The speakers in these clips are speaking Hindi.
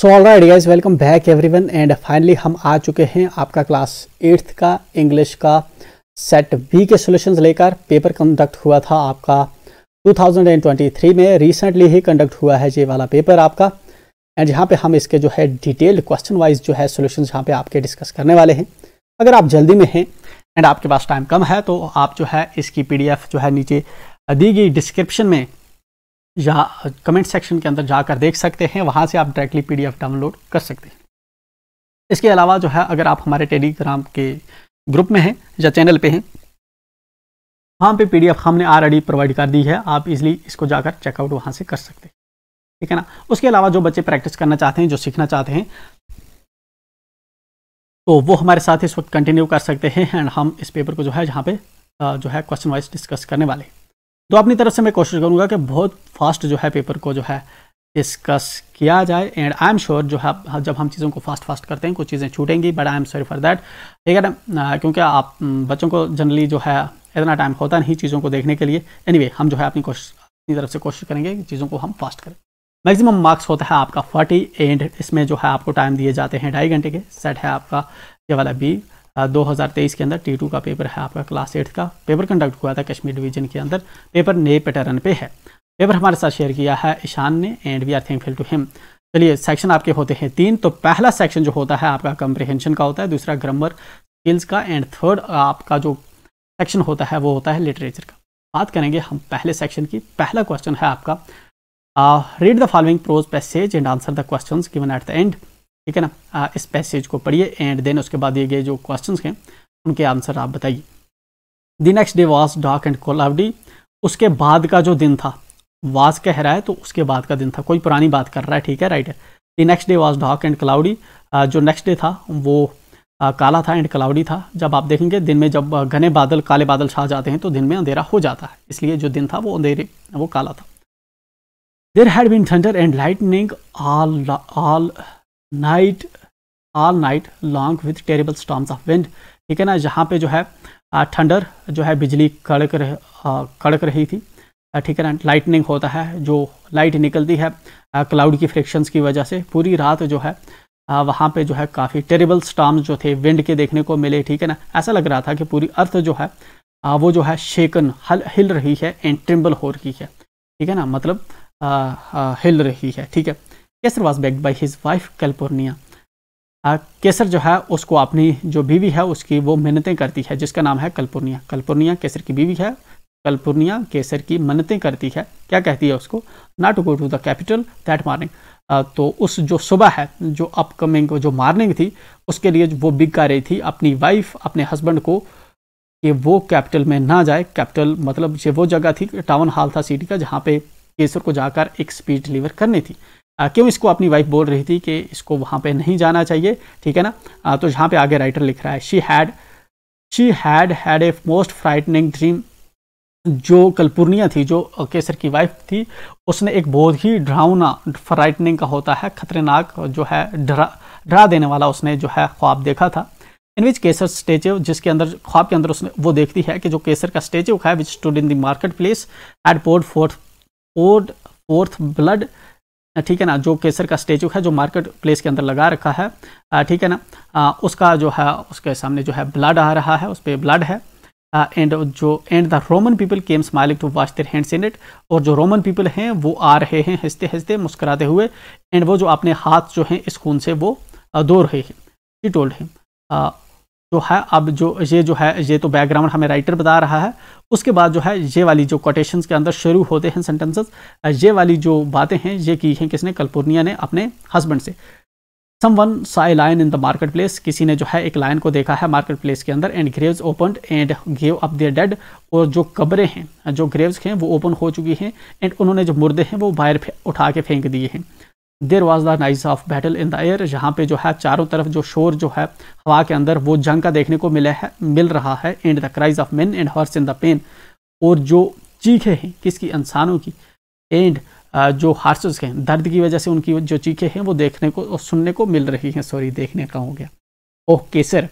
So all right guys welcome back everyone and finally हम आ चुके हैं आपका क्लास एट्थ का इंग्लिश का सेट बी के सॉल्यूशंस लेकर पेपर कंडक्ट हुआ था आपका 2023 में रिसेंटली ही कंडक्ट हुआ है ये वाला पेपर आपका एंड यहाँ पे हम इसके जो है डिटेल्ड क्वेश्चन वाइज जो है सोल्यूशन यहाँ पे आपके डिस्कस करने वाले हैं अगर आप जल्दी में हैं एंड आपके पास टाइम कम है तो आप जो है इसकी पी जो है नीचे दी गई डिस्क्रिप्शन में या कमेंट सेक्शन के अंदर जाकर देख सकते हैं वहाँ से आप डायरेक्टली पीडीएफ डाउनलोड कर सकते हैं इसके अलावा जो है अगर आप हमारे टेलीग्राम के ग्रुप में हैं या चैनल पे हैं वहाँ पे पीडीएफ हमने ऑलरेडी प्रोवाइड कर दी है आप इजली इसको जाकर चेकआउट वहाँ से कर सकते हैं ठीक है ना उसके अलावा जो बच्चे प्रैक्टिस करना चाहते हैं जो सीखना चाहते हैं तो वो हमारे साथ इस वक्त कंटिन्यू कर सकते हैं एंड हम इस पेपर को जो है जहाँ पे जो है क्वेश्चन वाइज डिस्कस करने वाले हैं तो अपनी तरफ से मैं कोशिश करूँगा कि बहुत फास्ट जो है पेपर को जो है डिस्कस किया जाए एंड आई एम श्योर जो है हाँ, जब हम चीज़ों को फास्ट फास्ट करते हैं कुछ चीज़ें छूटेंगी but I am sorry for that ठीक है ना क्योंकि आप बच्चों को जनरली जो है इतना टाइम होता नहीं चीज़ों को देखने के लिए एनी anyway, हम जो है अपनी कोशिश अपनी तरफ से कोशिश करेंगे कि चीज़ों को हम फास्ट करें मैक्सिमम मार्क्स होता है आपका फोर्टी एंड इसमें जो है आपको टाइम दिए जाते हैं ढाई घंटे के सेट है आपका ये वाला बी 2023 के अंदर टी टू का पेपर है आपका क्लास एट का पेपर कंडक्ट हुआ था कश्मीर डिवीजन के अंदर पेपर नए पैटर्न पे है पेपर हमारे साथ शेयर किया है ईशान ने and we are thankful to him चलिए सेक्शन आपके होते हैं तीन तो पहला सेक्शन जो होता है आपका कंप्रिहेंशन का होता है दूसरा ग्रामर स्किल्स का एंड थर्ड आपका जो सेक्शन होता है वो होता है लिटरेचर का बात करेंगे हम पहले सेक्शन की पहला क्वेश्चन है आपका read the following prose passage and answer the question given at the end ठीक है ना आ, इस पैसेज को पढ़िए एंड देन उसके बाद ये गए जो क्वेश्चन हैं उनके आंसर आप बताइए the next day was dark and cloudy उसके बाद का जो दिन था वाज कह रहा है तो उसके बाद का दिन था कोई पुरानी बात कर रहा है ठीक है right the next day was dark and cloudy जो नेक्स्ट डे था वो काला था एंड क्लाउडी था जब आप देखेंगे दिन में जब घने बादल काले बादल छा जाते हैं तो दिन में अंधेरा हो जाता है इसलिए जो दिन था वो अंधेरे वो काला था there had been thunder and lightning all all night all night long with terrible storms of wind ठीक है ना जहाँ पे जो है ठंडर जो है बिजली कड़क रह कड़क रही थी ठीक है ना लाइटनिंग होता है जो लाइट निकलती है क्लाउड की फ्रिक्शंस की वजह से पूरी रात जो है वहाँ पे जो है काफ़ी टेरेबल स्टॉम्स जो थे विंड के देखने को मिले ठीक है ना ऐसा लग रहा था कि पूरी अर्थ जो है वो जो है शेकन हल हिल रही है एंड ट्रिम्बल हो रही है ठीक है ना मतलब आ, आ, हिल रही है ठीक है Caesar was begged by his wife Calpurnia Caesar जो है उसको अपनी जो बीवी है उसकी वो मन्नतें करती है जिसका नाम है कलपुर्निया कलपुर्निया केसर की बीवी है कलपुर्निया केसर की मन्नतें करती है क्या कहती है उसको ना to go to the capitol that morning तो उस जो सुबह है जो अपकमिंग जो मार्निंग थी उसके लिए वो बिग कर रही थी अपनी वाइफ अपने हस्बैंड को कि वो कैपिटल में ना जाए कैपिटल मतलब ये वो जगह थी टाउन हॉल था सिटी का जहाँ पे केसर को जाकर एक स्पीच डिलीवर करनी थी क्यों इसको अपनी वाइफ बोल रही थी कि इसको वहाँ पे नहीं जाना चाहिए ठीक है ना आ, तो यहाँ पे आगे राइटर लिख रहा है she had she had had a most frightening dream जो कलपुर्निया थी जो केसर की वाइफ थी उसने एक बहुत ही ड्राउना फ्राइटनिंग का होता है खतरनाक जो है डरा डरा देने वाला उसने जो है ख्वाब देखा था इन विच केसर स्टेचिव जिसके अंदर ख्वाब के अंदर उसने वो देखती है कि जो केसर का स्टेचिव है which stood in the market place at poured forth poured forth blood ठीक है ना जो केसर का स्टेचू है जो मार्केट प्लेस के अंदर लगा रखा है ठीक है ना उसका जो है उसके सामने जो है ब्लड आ रहा है उस पर ब्लड है एंड जो and the Roman people came smiling to wash their hands in it और जो रोमन पीपल हैं वो आ रहे हैं हंसते हंसते मुस्कुराते हुए एंड वो जो अपने हाथ जो हैं इस खून से वो दो रहे हैं टोल्ड हिम जो तो है अब जो ये जो है ये तो बैकग्राउंड हमें राइटर बता रहा है उसके बाद जो है ये वाली जो कोटेशंस के अंदर शुरू होते हैं सेंटेंसेस ये वाली जो बातें हैं ये की हैं किसने कलपुर्निया ने अपने हस्बैंड से someone saw lion in the market place किसी ने जो है एक लाइन को देखा है मार्केट प्लेस के अंदर and graves open and gave up their dead और जो कब्रें हैं जो ग्रेव्स हैं वो ओपन हो चुकी हैं एंड उन्होंने जो मुर्दे हैं वो बाहर उठा के फेंक दिए हैं there was the noise of battle in the air यहाँ पे जो है चारों तरफ जो शोर जो है हवा के अंदर वो जंग का देखने को मिला है मिल रहा है and the cries of man and horse in the pain और जो चीखें हैं किसकी इंसानों की एंड uh, जो हार्सेस हैं दर्द की वजह से उनकी जो चीखें हैं वो देखने को और सुनने को मिल रही हैं सॉरी देखने का हो गया oh Caesar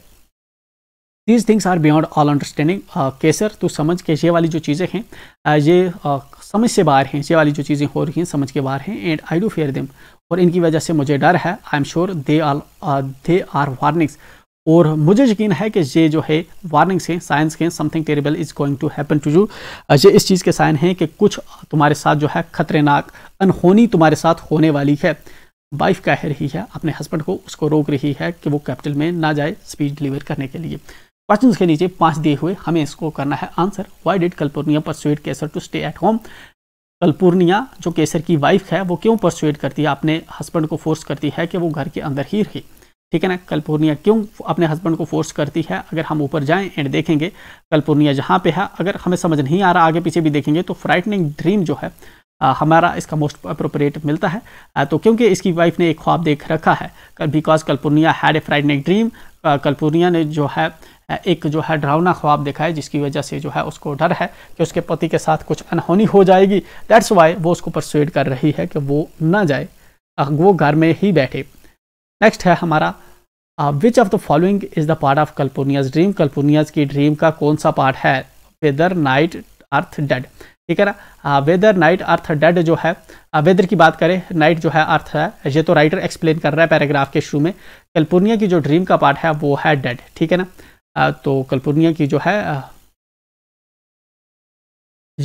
these things are beyond all understanding Caesar तो समझ के ये वाली जो चीज़ें हैं uh, ये uh, समझ से बाहर हैं ये वाली जो चीज़ें हो रही हैं समझ के बाहर हैं and I do fear them और इनकी वजह से मुझे डर है I am sure they are they are warnings और मुझे यकीन है कि ये जो है वार्निंग्स हैं साइंस के something terrible is going to happen to you ये इस चीज़ के साइन हैं कि कुछ तुम्हारे साथ जो है खतरनाक अनहोनी तुम्हारे साथ होने वाली है वाइफ कह रही है अपने हस्बैंड को उसको रोक रही है कि वो कैपिटल में ना जाए स्पीच डिलीवर करने के लिए क्वेश्चन के नीचे पांच दिए हुए हमें इसको करना है answer why did persuade Caesar to stay at home Calpurnia जो केसर की वाइफ है वो क्यों परसुएट करती है अपने हस्बैंड को फोर्स करती है कि वो घर के अंदर ही रहे ठीक है ना कलपूर्णिया क्यों अपने हस्बैंड को फोर्स करती है अगर हम ऊपर जाएं एंड देखेंगे कलपूर्निया जहाँ पे है अगर हमें समझ नहीं आ रहा आगे पीछे भी देखेंगे तो फ्राइटनिंग ड्रीम जो है आ, हमारा इसका मोस्ट अप्रोप्रिएट मिलता है आ, तो क्योंकि इसकी वाइफ ने एक ख्वाब देख रखा है because Calpurnia had a frightening dream Calpurnia ने जो है एक जो है डरावना ख्वाब देखा है जिसकी वजह से जो है उसको डर है कि उसके पति के साथ कुछ अनहोनी हो जाएगी डेट्स वाई वो उसको परसुएड कर रही है कि वो ना जाए वो घर में ही बैठे नेक्स्ट है हमारा which of the following is the part of Calpurnia's dream Calpurnia's की ड्रीम का कौन सा पार्ट है वेदर नाइट अर्थ डेड ठीक है ना वेदर नाइट अर्थ डेड जो है वेदर की बात करें नाइट जो है अर्थ है ये तो राइटर एक्सप्लेन कर रहा है पैराग्राफ के शुरू में कैलिफोर्निया की जो ड्रीम का पार्ट है वो है डेड ठीक है ना तो कलपुर्निया की जो है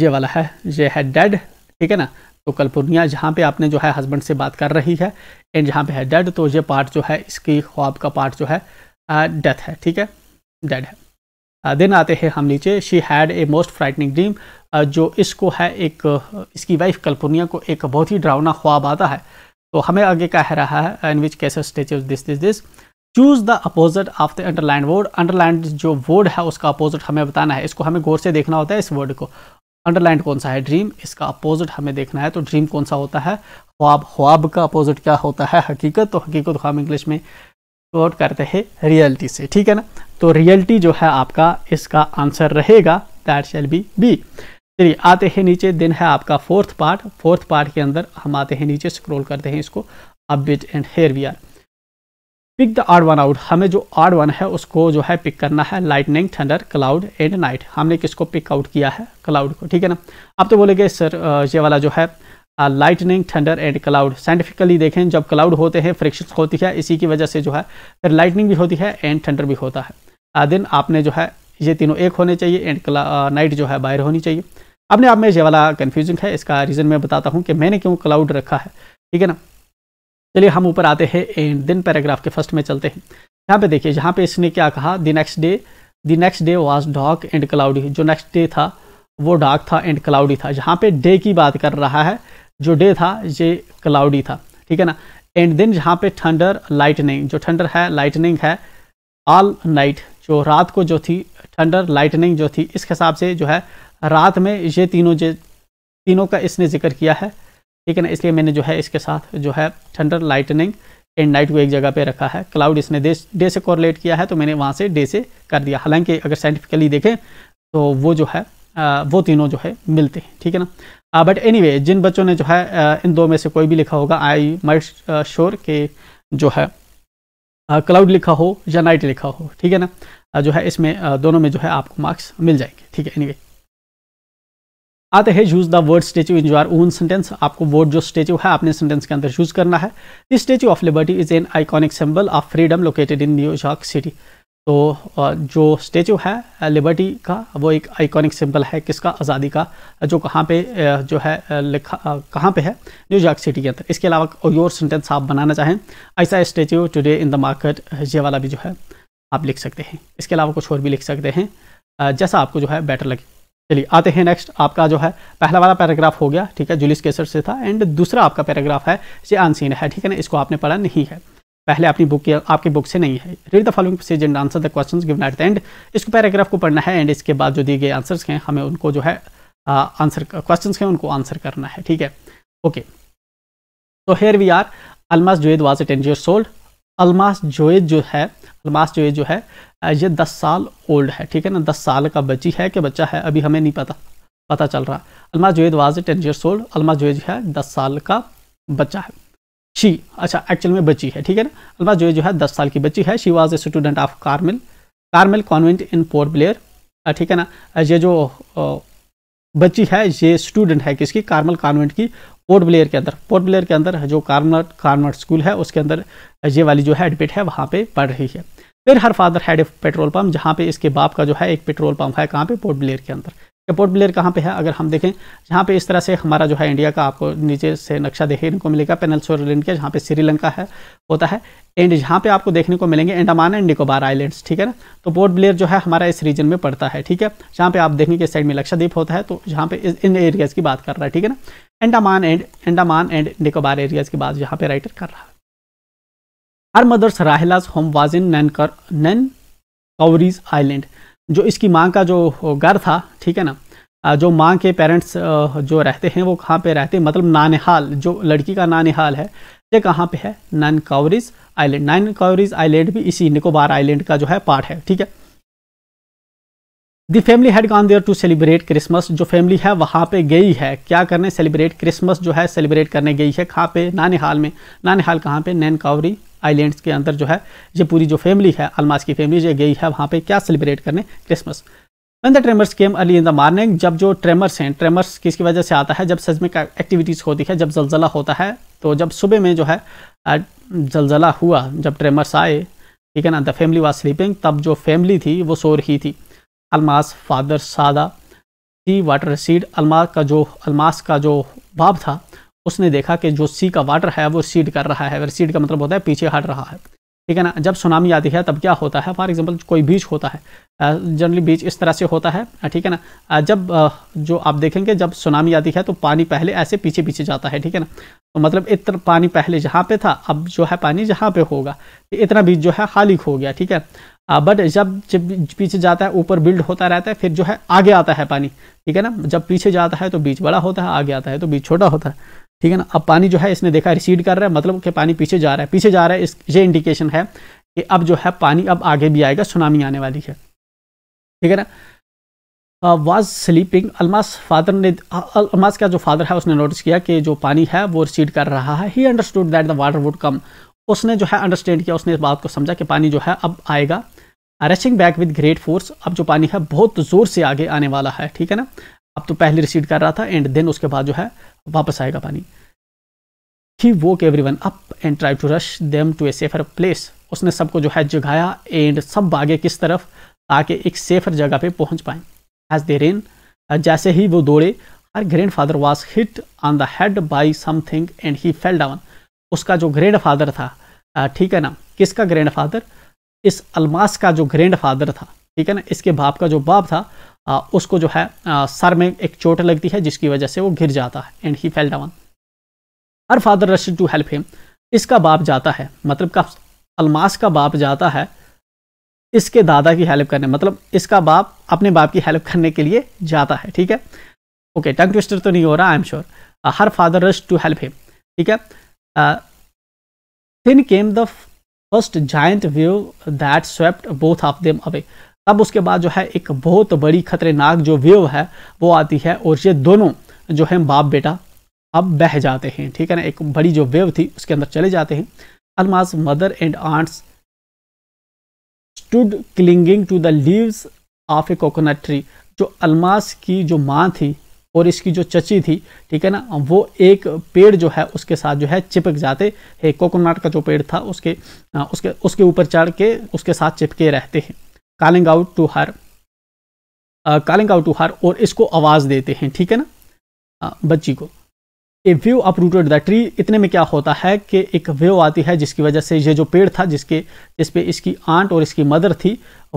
ये वाला है ये है डेड ठीक है ना तो कलपुर्निया जहाँ पे आपने जो है हस्बैंड से बात कर रही है एंड जहाँ पे है डेड तो ये पार्ट जो है इसकी ख्वाब का पार्ट जो है डेथ है ठीक है डेड है दिन आते हैं हम नीचे she had a most frightening dream जो इसको है एक इसकी वाइफ कलपुर्निया को एक बहुत ही डरावना ख्वाब आता है तो हमें आगे कह रहा है in which Caesar's statues this this this choose the opposite of the underline word underline जो वर्ड है उसका अपोजिट हमें बताना है इसको हमें गौर से देखना होता है इस वर्ड को अंडरलाइन कौन सा है ड्रीम इसका अपोजिट हमें देखना है तो ड्रीम कौन सा होता है ख्वाब ख्वाब का अपोजिट क्या होता है हकीकत तो हकीकत हम इंग्लिश में कोट करते हैं रियलिटी से ठीक है ना तो रियलिटी जो है आपका इसका आंसर रहेगा दैट शेल बी बी चलिए आते हैं नीचे दिन है आपका फोर्थ पार्ट फोर्थ पार्ट के अंदर हम आते हैं नीचे स्क्रोल करते हैं इसको अब bit and here we are pick the odd one out हमें जो आर वन है उसको जो है पिक करना है lightning thunder cloud and night हमने किसको पिक आउट किया है क्लाउड को ठीक है ना आप तो बोलेंगे सर ये वाला जो है lightning thunder and cloud scientifically देखें जब क्लाउड होते हैं फ्रिक्शन होती है इसी की वजह से जो है फिर लाइटनिंग भी होती है एंड थंडर भी होता है दिन आपने जो है ये तीनों एक होने चाहिए एंड नाइट जो है बाहर होनी चाहिए अपने आप में ये वाला कन्फ्यूजिंग है इसका रीज़न मैं बताता हूँ कि मैंने क्यों क्लाउड रखा है ठीक है ना चलिए हम ऊपर आते हैं एंड दिन पैराग्राफ के फर्स्ट में चलते हैं यहाँ पे देखिए जहाँ पे इसने क्या कहा the next day the next day was dark and cloudy जो नेक्स्ट डे था वो डार्क था एंड क्लाउडी था जहाँ पे डे की बात कर रहा है जो डे था ये क्लाउडी था ठीक है ना एंड देन जहाँ पे थंडर लाइटनिंग जो थंडर है लाइटनिंग है ऑल नाइट जो रात को जो थी थंडर लाइटनिंग जो थी इस हिसाब से जो है रात में ये तीनों जे तीनों का इसने जिक्र किया है ठीक है ना इसलिए मैंने जो है इसके साथ जो है थंडर लाइटनिंग एंड नाइट को एक जगह पे रखा है क्लाउड इसने डे से कॉरलेट किया है तो मैंने वहाँ से डे से कर दिया हालांकि अगर साइंटिफिकली देखें तो वो जो है वो तीनों जो है मिलते हैं ठीक है ना बट एनी जिन बच्चों ने जो है इन दो में से कोई भी लिखा होगा आई माइट श्योर के जो है क्लाउड लिखा हो या नाइट लिखा हो ठीक है ना जो है इसमें दोनों में जो है आपको मार्क्स मिल जाएंगे ठीक है एनी anyway, आते हैं use the word statue in your own sentence आपको वर्ड जो स्टेच्यू है आपने सेंटेंस के अंदर यूज करना है the statue of liberty is an iconic symbol of freedom located in New York city तो जो स्टेचू है लिबर्टी का वो एक आइकॉनिक सिंबल है किसका आज़ादी का जो कहाँ पे जो है लिखा कहाँ पे है न्यूयॉर्क सिटी के अंदर इसके अलावा योर सेंटेंस आप बनाना चाहें ऐसा statue today in the market ये वाला भी जो है आप लिख सकते हैं इसके अलावा कुछ और भी लिख सकते हैं जैसा आपको जो है बेटर लगे चलिए आते हैं नेक्स्ट आपका जो है पहला वाला पैराग्राफ हो गया ठीक है जुलिस केसर से था एंड दूसरा आपका पैराग्राफ है ये अनसीन है ठीक है ना इसको आपने पढ़ा नहीं है पहले अपनी बुक की आपकी बुक से नहीं है read the following prose and answer the question given at the end इसको पैराग्राफ को पढ़ना है एंड इसके बाद जो दिए गए आंसर्स हैं हमें उनको जो है आंसर क्वेश्चन हैं उनको आंसर करना है ठीक है ओके तो here we are Almas Joed was a ten years old Almas Joed जो है अलमास जोएद जो है ये दस साल ओल्ड है ठीक है ना दस साल का बच्ची है कि बच्चा है अभी हमें नहीं पता पता चल रहा Alma Juved was ten years old Alma Juved है दस साल का बच्चा है शी अच्छा एक्चुअल में बच्ची है ठीक है ना अलमा जुवेद जो है दस साल की बच्ची है she was a student of Carmel Carmel Convent in Port Blair ठीक है ना ये जो बच्ची है ये स्टूडेंट है किसकी कारमल कॉन्वेंट की पोर्ट ब्लेयर के अंदर पोर्ट ब्लेयर के अंदर जो कार्मल कार्मल स्कूल है उसके अंदर ये वाली जो है एडमिट है वहाँ पे पढ़ रही है फिर her father had a petrol pump जहाँ पे इसके बाप का जो है एक पेट्रोल पंप है कहाँ पे पोर्ट ब्लेयर के अंदर पोर्ट ब्लेयर कहाँ पे है अगर हम देखें जहाँ पे इस तरह से हमारा जो है इंडिया का आपको नीचे से नक्शा देखने को मिलेगा पेनल लैंड के जहाँ पे श्रीलंका है होता है एंड जहाँ पे आपको देखने को मिलेंगे अंडमान एंड निकोबार आइलैंड्स ठीक है ना तो पोर्ट ब्लेयर जो है हमारा इस रीजन में पड़ता है ठीक है जहाँ पे आप देखने के साइड में लक्षद्वीप होता है तो जहाँ पे इन एरियाज़ की बात कर रहा है ठीक है ना Andaman and Andaman and Nicobar areas की बात यहाँ पे राइटर कर रहा है हर मदर्स राहलाज होम वाज इन नैन कर नैन कवरीज आइलैंड जो इसकी माँ का जो घर था ठीक है ना जो माँ के पेरेंट्स जो रहते हैं वो कहाँ पे रहते हैं मतलब नानहाल जो लड़की का नानहाल है ये कहाँ पे है नैन कवरीज आइलैंड नैन कवरीज आइलैंड भी इसी निकोबार आइलैंड का जो है पार्ट है ठीक है the family had gone there to celebrate Christmas जो फैमिली है वहाँ पे गई है क्या करने सेलिब्रेट क्रिसमस जो है सेलिब्रेट करने गई है कहाँ पे नानिहाल में नानिहाल कहाँ पे नैन कावरी आइलैंड्स के अंदर जो है ये पूरी जो फैमिली है अलमास की फैमिली जो गई है वहाँ पे क्या सेलिब्रेट करने Christmas when the tremors came early in the morning जब जो ट्रेमर्स हैं ट्रेमर्स किसकी वजह से आता है जब का एक्टिविटीज़ होती है जब जलजला होता है तो जब सुबह में जो है जलजला हुआ जब ट्रेमर्स आए ठीक है ना द फैमिली वाज स्लीपिंग तब जो फैमिली थी वो सो रही थी अलमास फादर सादा सी वाटर सीड अलमास का जो अलमास का जो बाप था उसने देखा कि जो सी का वाटर है वो सीड कर रहा है अगर सीड का मतलब होता है पीछे हट रहा है ठीक है ना जब सुनामी आती है तब क्या होता है फॉर एग्जांपल कोई बीच होता है जनरली बीच इस तरह से होता है ठीक है ना जब जो आप देखेंगे जब सुनामी आती है तो पानी पहले ऐसे पीछे पीछे जाता है ठीक है ना तो मतलब इतना पानी पहले जहाँ पे था अब जो है पानी जहाँ पे होगा इतना बीच जो है खाली हो गया ठीक है बट जब जब पीछे जाता है ऊपर बिल्ड होता रहता है फिर जो है आगे आता है पानी ठीक है ना जब पीछे जाता है तो बीच बड़ा होता है आगे आता है तो बीच छोटा होता है ठीक है ना अब पानी जो है इसने देखा रिसीड कर रहा है मतलब कि पानी पीछे जा रहा है पीछे जा रहा है इस ये इंडिकेशन है कि अब जो है पानी अब आगे भी आएगा सुनामी आने वाली है ठीक है ना वाज स्लीपिंग अलमास फादर ने अलमास का जो फादर है उसने नोटिस किया कि जो पानी है वो रिसीड कर रहा है he understood that the water would come उसने जो है अंडरस्टैंड किया उसने इस बात को समझा कि पानी जो है अब आएगा rushing back with great force अब जो पानी है बहुत जोर से आगे आने वाला है ठीक है ना अब तो पहले रिसीड कर रहा था एंड देन उसके बाद जो है वापस आएगा पानी ही woke everyone up and try to rush them to a safer place उसने सबको जो है जगाया एंड सब भागे किस तरफ ताकि एक सेफर जगह पे पहुंच पाए एज दे रेन जैसे ही वो दौड़े her grandfather was hit on the head by something and he fell down उसका जो ग्रैंड फादर था ठीक है ना किसका ग्रैंड फादर इस अलमास का जो ग्रैंड फादर था ठीक है ना इसके बाप का जो बाप था आ, उसको जो है आ, सर में एक चोट लगती है जिसकी वजह से वो गिर जाता है and he fell down her father rush to help him इसका बाप जाता है मतलब का अलमास का बाप जाता है इसके दादा की हेल्प करने मतलब इसका बाप अपने बाप की हेल्प करने के लिए जाता है ठीक है ओके टंग ट्विस्टर तो नहीं हो रहा I am sure her father rush to help him ठीक है then came the first giant wave that swept both of them away तब उसके बाद जो है एक बहुत बड़ी खतरनाक जो वेव है वो आती है और ये दोनों जो है बाप बेटा अब बह जाते हैं ठीक है ना एक बड़ी जो वेव थी उसके अंदर चले जाते हैं Almas mother and aunts stood clinging to the leaves of a coconut tree जो अलमास की जो माँ थी और इसकी जो चची थी ठीक है ना वो एक पेड़ जो है उसके साथ जो है चिपक जाते है कोकोनट का जो पेड़ था उसके उसके उसके ऊपर चढ़ के उसके साथ चिपके रहते हैं calling out to her calling out to her और इसको आवाज़ देते हैं ठीक है ना बच्ची को a wave uprooted the tree इतने में क्या होता है कि एक वेव आती है जिसकी वजह से ये जो पेड़ था जिसके जिस पे इसकी आंट और इसकी मदर थी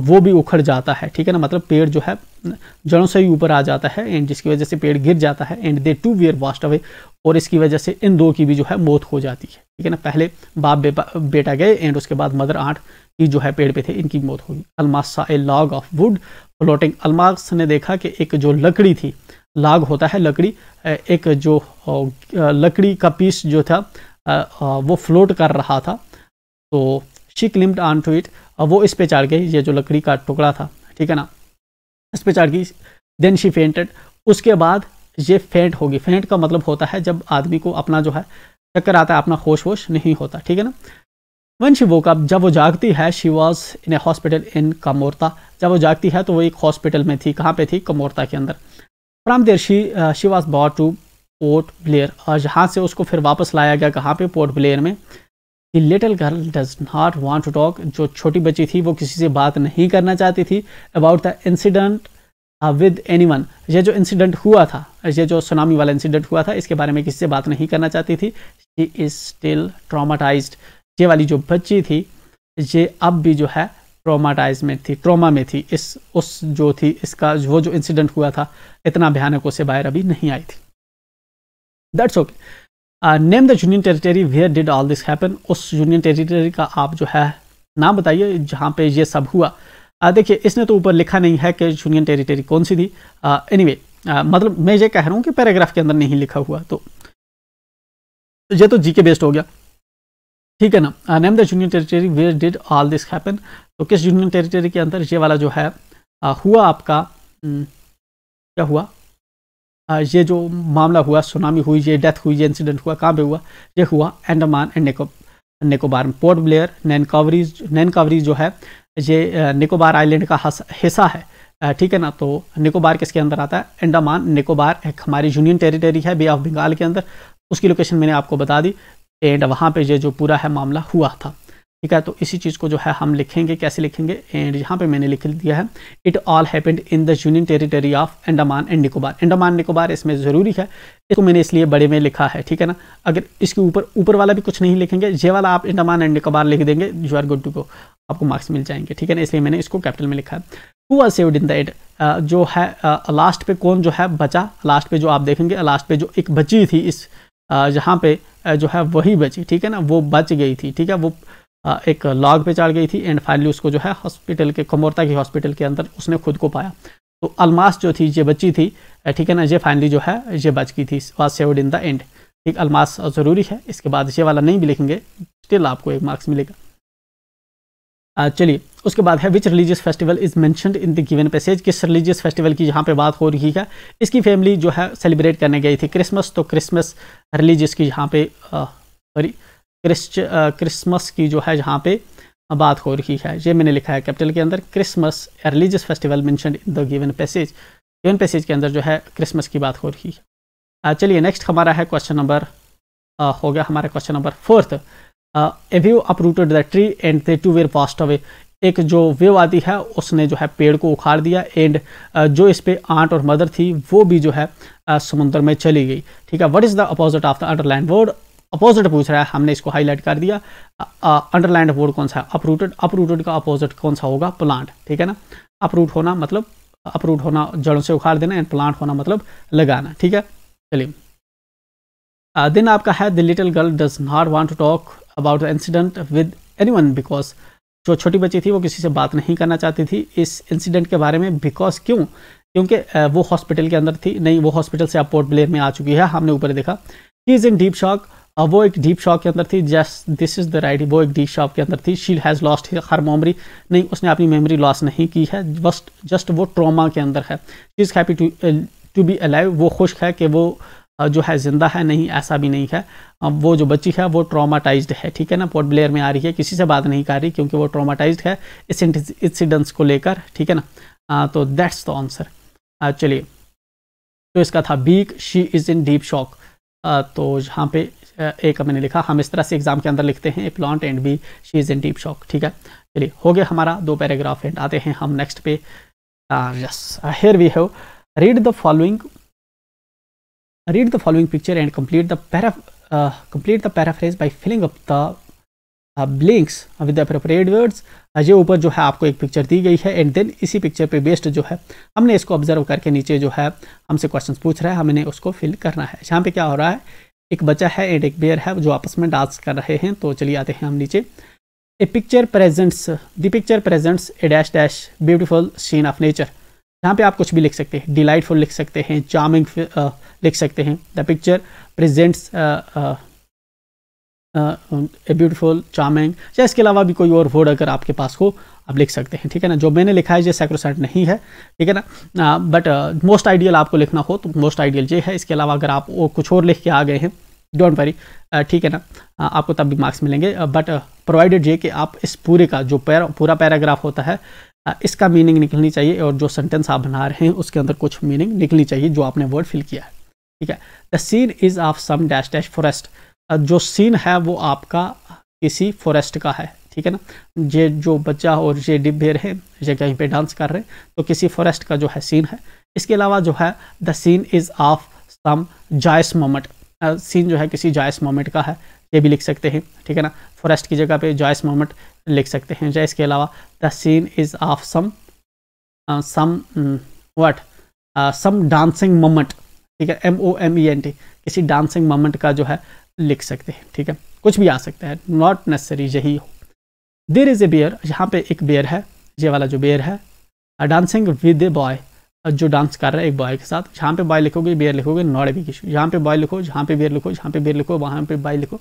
वो भी उखड़ जाता है ठीक है ना मतलब पेड़ जो है जड़ों से ही ऊपर आ जाता है एंड जिसकी वजह से पेड़ गिर जाता है and they too were washed away और इसकी वजह से इन दो की भी जो है मौत हो जाती है ठीक है ना पहले बाप बे, बेटा गए एंड उसके बाद मदर आंट की जो है पेड़ पे थे इनकी मौत होगी Almas a log of wood floating Almas ने देखा कि एक जो लकड़ी थी लाग होता है लकड़ी एक जो लकड़ी का पीस जो था वो फ्लोट कर रहा था तो she climbed onto it वो इस पे चढ़ गई ये जो लकड़ी का टुकड़ा था ठीक है ना इस पे चढ़ गई देन शी फेंटेड उसके बाद ये फेंट होगी फेंट का मतलब होता है जब आदमी को अपना जो है चक्कर आता है अपना होश वोश नहीं होता ठीक है ना वन शी वो कब जब वो जागती है she was in a hospital in Kamorta जब वो जागती है तो वो एक हॉस्पिटल में थी कहाँ पे थी कमोरता के अंदर from there she she was to Port Blair और जहाँ से उसको फिर वापस लाया गया कहाँ पे पोर्ट ब्लेयर में the little girl does not want to talk जो छोटी बच्ची थी वो किसी से बात नहीं करना चाहती थी about the incident with anyone ये जो इंसिडेंट हुआ था ये जो सुनामी वाला इंसिडेंट हुआ था इसके बारे में किसी से बात नहीं करना चाहती थी शी इज़ स्टिल ट्रामाटाइज्ड ये वाली जो बच्ची थी ये अब भी जो है ट्रोमाटाइज में थी ट्रोमा में थी इस उस जो थी इसका वो जो इंसिडेंट हुआ था इतना भयानक उसे बाहर अभी नहीं आई थी that's okay name the union territory where did all this happen उस यूनियन टेरिटरी का आप जो है नाम बताइए जहाँ पे ये सब हुआ uh, देखिए इसने तो ऊपर लिखा नहीं है कि यूनियन टेरिटरी कौन सी थी एनी uh, anyway, uh, मतलब मैं ये कह रहा हूँ कि पैराग्राफ के अंदर नहीं लिखा हुआ तो ये तो जी के बेस्ड हो गया ठीक है ना name the union territory where did all this happen तो किस यूनियन टेरिटरी के अंदर ये वाला जो है आ, हुआ आपका हम्म, क्या हुआ आ, ये जो मामला हुआ सुनामी हुई ये डेथ हुई ये इंसिडेंट हुआ कहाँ पे हुआ ये हुआ एंडमान एंड निको निकोबार पोर्ट ब्लेयर नैनकावरीज नैनकावरीज जो है ये निकोबार आइलैंड का हिस्सा है ठीक है ना तो निकोबार किसके अंदर आता है अंडमान निकोबार एक हमारी यूनियन टेरिटरी है बे ऑफ बंगाल के अंदर उसकी लोकेशन मैंने आपको बता दी एंड वहाँ पे ये जो पूरा है मामला हुआ था ठीक है तो इसी चीज़ को जो है हम लिखेंगे कैसे लिखेंगे एंड यहाँ पे मैंने लिख दिया है it all happened in the union territory of Andaman and Nicobar Andaman Nicobar इसमें ज़रूरी है इसको मैंने इसलिए बड़े में लिखा है ठीक है ना अगर इसके ऊपर ऊपर वाला भी कुछ नहीं लिखेंगे ये वाला आप अंडमान एंड निकोबार लिख देंगे you are good to go आपको मार्क्स मिल जाएंगे ठीक है ना इसलिए मैंने इसको कैपिटल में लिखा है two are saved in the end जो है लास्ट पे कौन जो है बचा लास्ट पे जो आप देखेंगे लास्ट पे जो एक बची थी इस जहाँ पे जो है वही बची ठीक है ना वो बच गई थी ठीक है वो एक लॉग पे चढ़ गई थी एंड फाइनली उसको जो है हॉस्पिटल के कमोरता के हॉस्पिटल के अंदर उसने खुद को पाया तो अलमास जो थी ये बची थी ठीक है ना ये फाइनली जो है ये बच गई थी was saved in the end ठीक अलमास ज़रूरी है इसके बाद ये वाला नहीं भी लिखेंगे स्टिल आपको एक मार्क्स मिलेगा चलिए उसके बाद है which religious festival is mentioned in the given passage किस रिलीजियस फेस्टिवल की जहाँ पे बात हो रही है इसकी फैमिली जो है सेलिब्रेट करने गई थी क्रिसमस तो क्रिसमस रिलीजियस की जहाँ पे सॉरी क्रिसमस की जो है जहाँ पे बात हो रही है ये मैंने लिखा है कैपिटल के अंदर Christmas religious festival mentioned in the given passage given passage के अंदर जो है क्रिसमस की बात हो रही है चलिए नेक्स्ट हमारा है क्वेश्चन नंबर हो गया हमारा question number fourth wave uprooted the tree and they too were passed away एक जो वेव आती है उसने जो है पेड़ को उखाड़ दिया एंड जो इस पे आंट और मदर थी वो भी जो है समुद्र में चली गई ठीक है what is the opposite of the underline word opposite पूछ रहा है हमने इसको हाईलाइट कर दिया अंडरलाइन वर्ड कौन सा है अपरूटेड अपरूटेड का अपोजिट कौन सा होगा प्लांट ठीक है ना अपरूट होना मतलब अपरूट होना जड़ों से उखाड़ देना एंड प्लांट होना मतलब लगाना ठीक है चलिए दिन आपका है the little girl does not want to talk about incident with anyone because जो छोटी बच्ची थी वो किसी से बात नहीं करना चाहती थी इस इंसिडेंट के बारे में बिकॉज क्यों क्योंकि वो हॉस्पिटल के अंदर थी नहीं वो हॉस्पिटल से अब पोर्ट ब्लेयर में आ चुकी है हमने ऊपर देखा he is in deep shock वो एक डीप शॉक के अंदर थी just this is the right वो एक डीप शॉक के अंदर थी शील हैज़ लॉस्ट हर मेमोरी नहीं उसने अपनी मेमोरी लॉस नहीं की है जस्ट जस्ट वो ट्रॉमा के अंदर है she is happy to to be alive वो खुश है कि वो जो है ज़िंदा है नहीं ऐसा भी नहीं है वो जो बच्ची है वो ट्रामाटाइज है ठीक है ना पोर्ट ब्लेयर में आ रही है किसी से बात नहीं कर रही क्योंकि वो ट्रामाटाइज है इस इंसिडेंट्स को लेकर ठीक है ना आ, तो दैट्स द आंसर चलिए तो इसका था बीक she is in deep shock तो यहाँ पे एक मैंने लिखा हम इस तरह से एग्ज़ाम के अंदर लिखते हैं A plant and B she is in deep shock ठीक है चलिए हो गया हमारा दो पैराग्राफ एंड आते हैं हम नेक्स्ट पे yes here we have read the following Read the following picture and complete the para uh, complete the paraphrase by filling up the blanks with appropriate words ये ऊपर जो है आपको एक पिक्चर दी गई है एंड देन इसी पिक्चर पे बेस्ड जो है हमने इसको ऑब्जर्व करके नीचे जो है हमसे क्वेश्चन पूछ रहा है हमने उसको फिल करना है यहाँ पे क्या हो रहा है एक बच्चा है एंड एक बेयर है जो आपस में डांस कर रहे हैं तो चलिए आते हैं हम नीचे a picture presents the picture presents a dash dash beautiful scene of nature यहाँ पे आप कुछ भी लिख सकते हैं डिलाइटफुल लिख सकते हैं चार्मिंग uh, लिख सकते हैं the picture presents a beautiful charming या इसके अलावा भी कोई और वर्ड अगर आपके पास हो आप लिख सकते हैं ठीक है ना जो मैंने लिखा है ये सैक्रोसाइट नहीं है ठीक है ना बट मोस्ट आइडियल आपको लिखना हो तो मोस्ट आइडियल ये है इसके अलावा अगर आप वो कुछ और लिख के आ गए हैं डोंट वरी uh, ठीक है ना uh, आपको तब भी मार्क्स मिलेंगे बट प्रोवाइडेड ये कि आप इस पूरे का जो पैर पूरा पैराग्राफ होता है इसका मीनिंग निकलनी चाहिए और जो सेंटेंस आप बना रहे हैं उसके अंदर कुछ मीनिंग निकलनी चाहिए जो आपने वर्ड फिल किया है ठीक है the scene is of some dash dash forest जो सीन है वो आपका किसी फॉरेस्ट का है ठीक है ना ये जो बच्चा और ये डिब्बे रहे ये कहीं पे डांस कर रहे हैं तो किसी फॉरेस्ट का जो है सीन है इसके अलावा जो है the scene is of some joyous moment scene जो है किसी जॉयस मोमेंट का है ये भी लिख सकते हैं ठीक है ना फॉरेस्ट की जगह पे जॉयस मोमेंट लिख सकते हैं जैस इसके अलावा the scene is of some some what some dancing moment ठीक है M O M E N T किसी डांसिंग मोमेंट का जो है लिख सकते हैं ठीक है कुछ भी आ सकता है नॉट नेसेसरी यही हो देर इज़ ए बेयर यहाँ पे एक बेयर है ये वाला जो बेयर है डांसिंग विद ए बॉय जो डांस कर रहा है एक बॉय के साथ जहाँ पे बॉय लिखोगे बियर लिखोगे नॉट किशू जहाँ पे बॉय लिखो जहाँ पे बियर लिखो जहाँ पे बियर लिखो वहाँ पे बॉय लिखो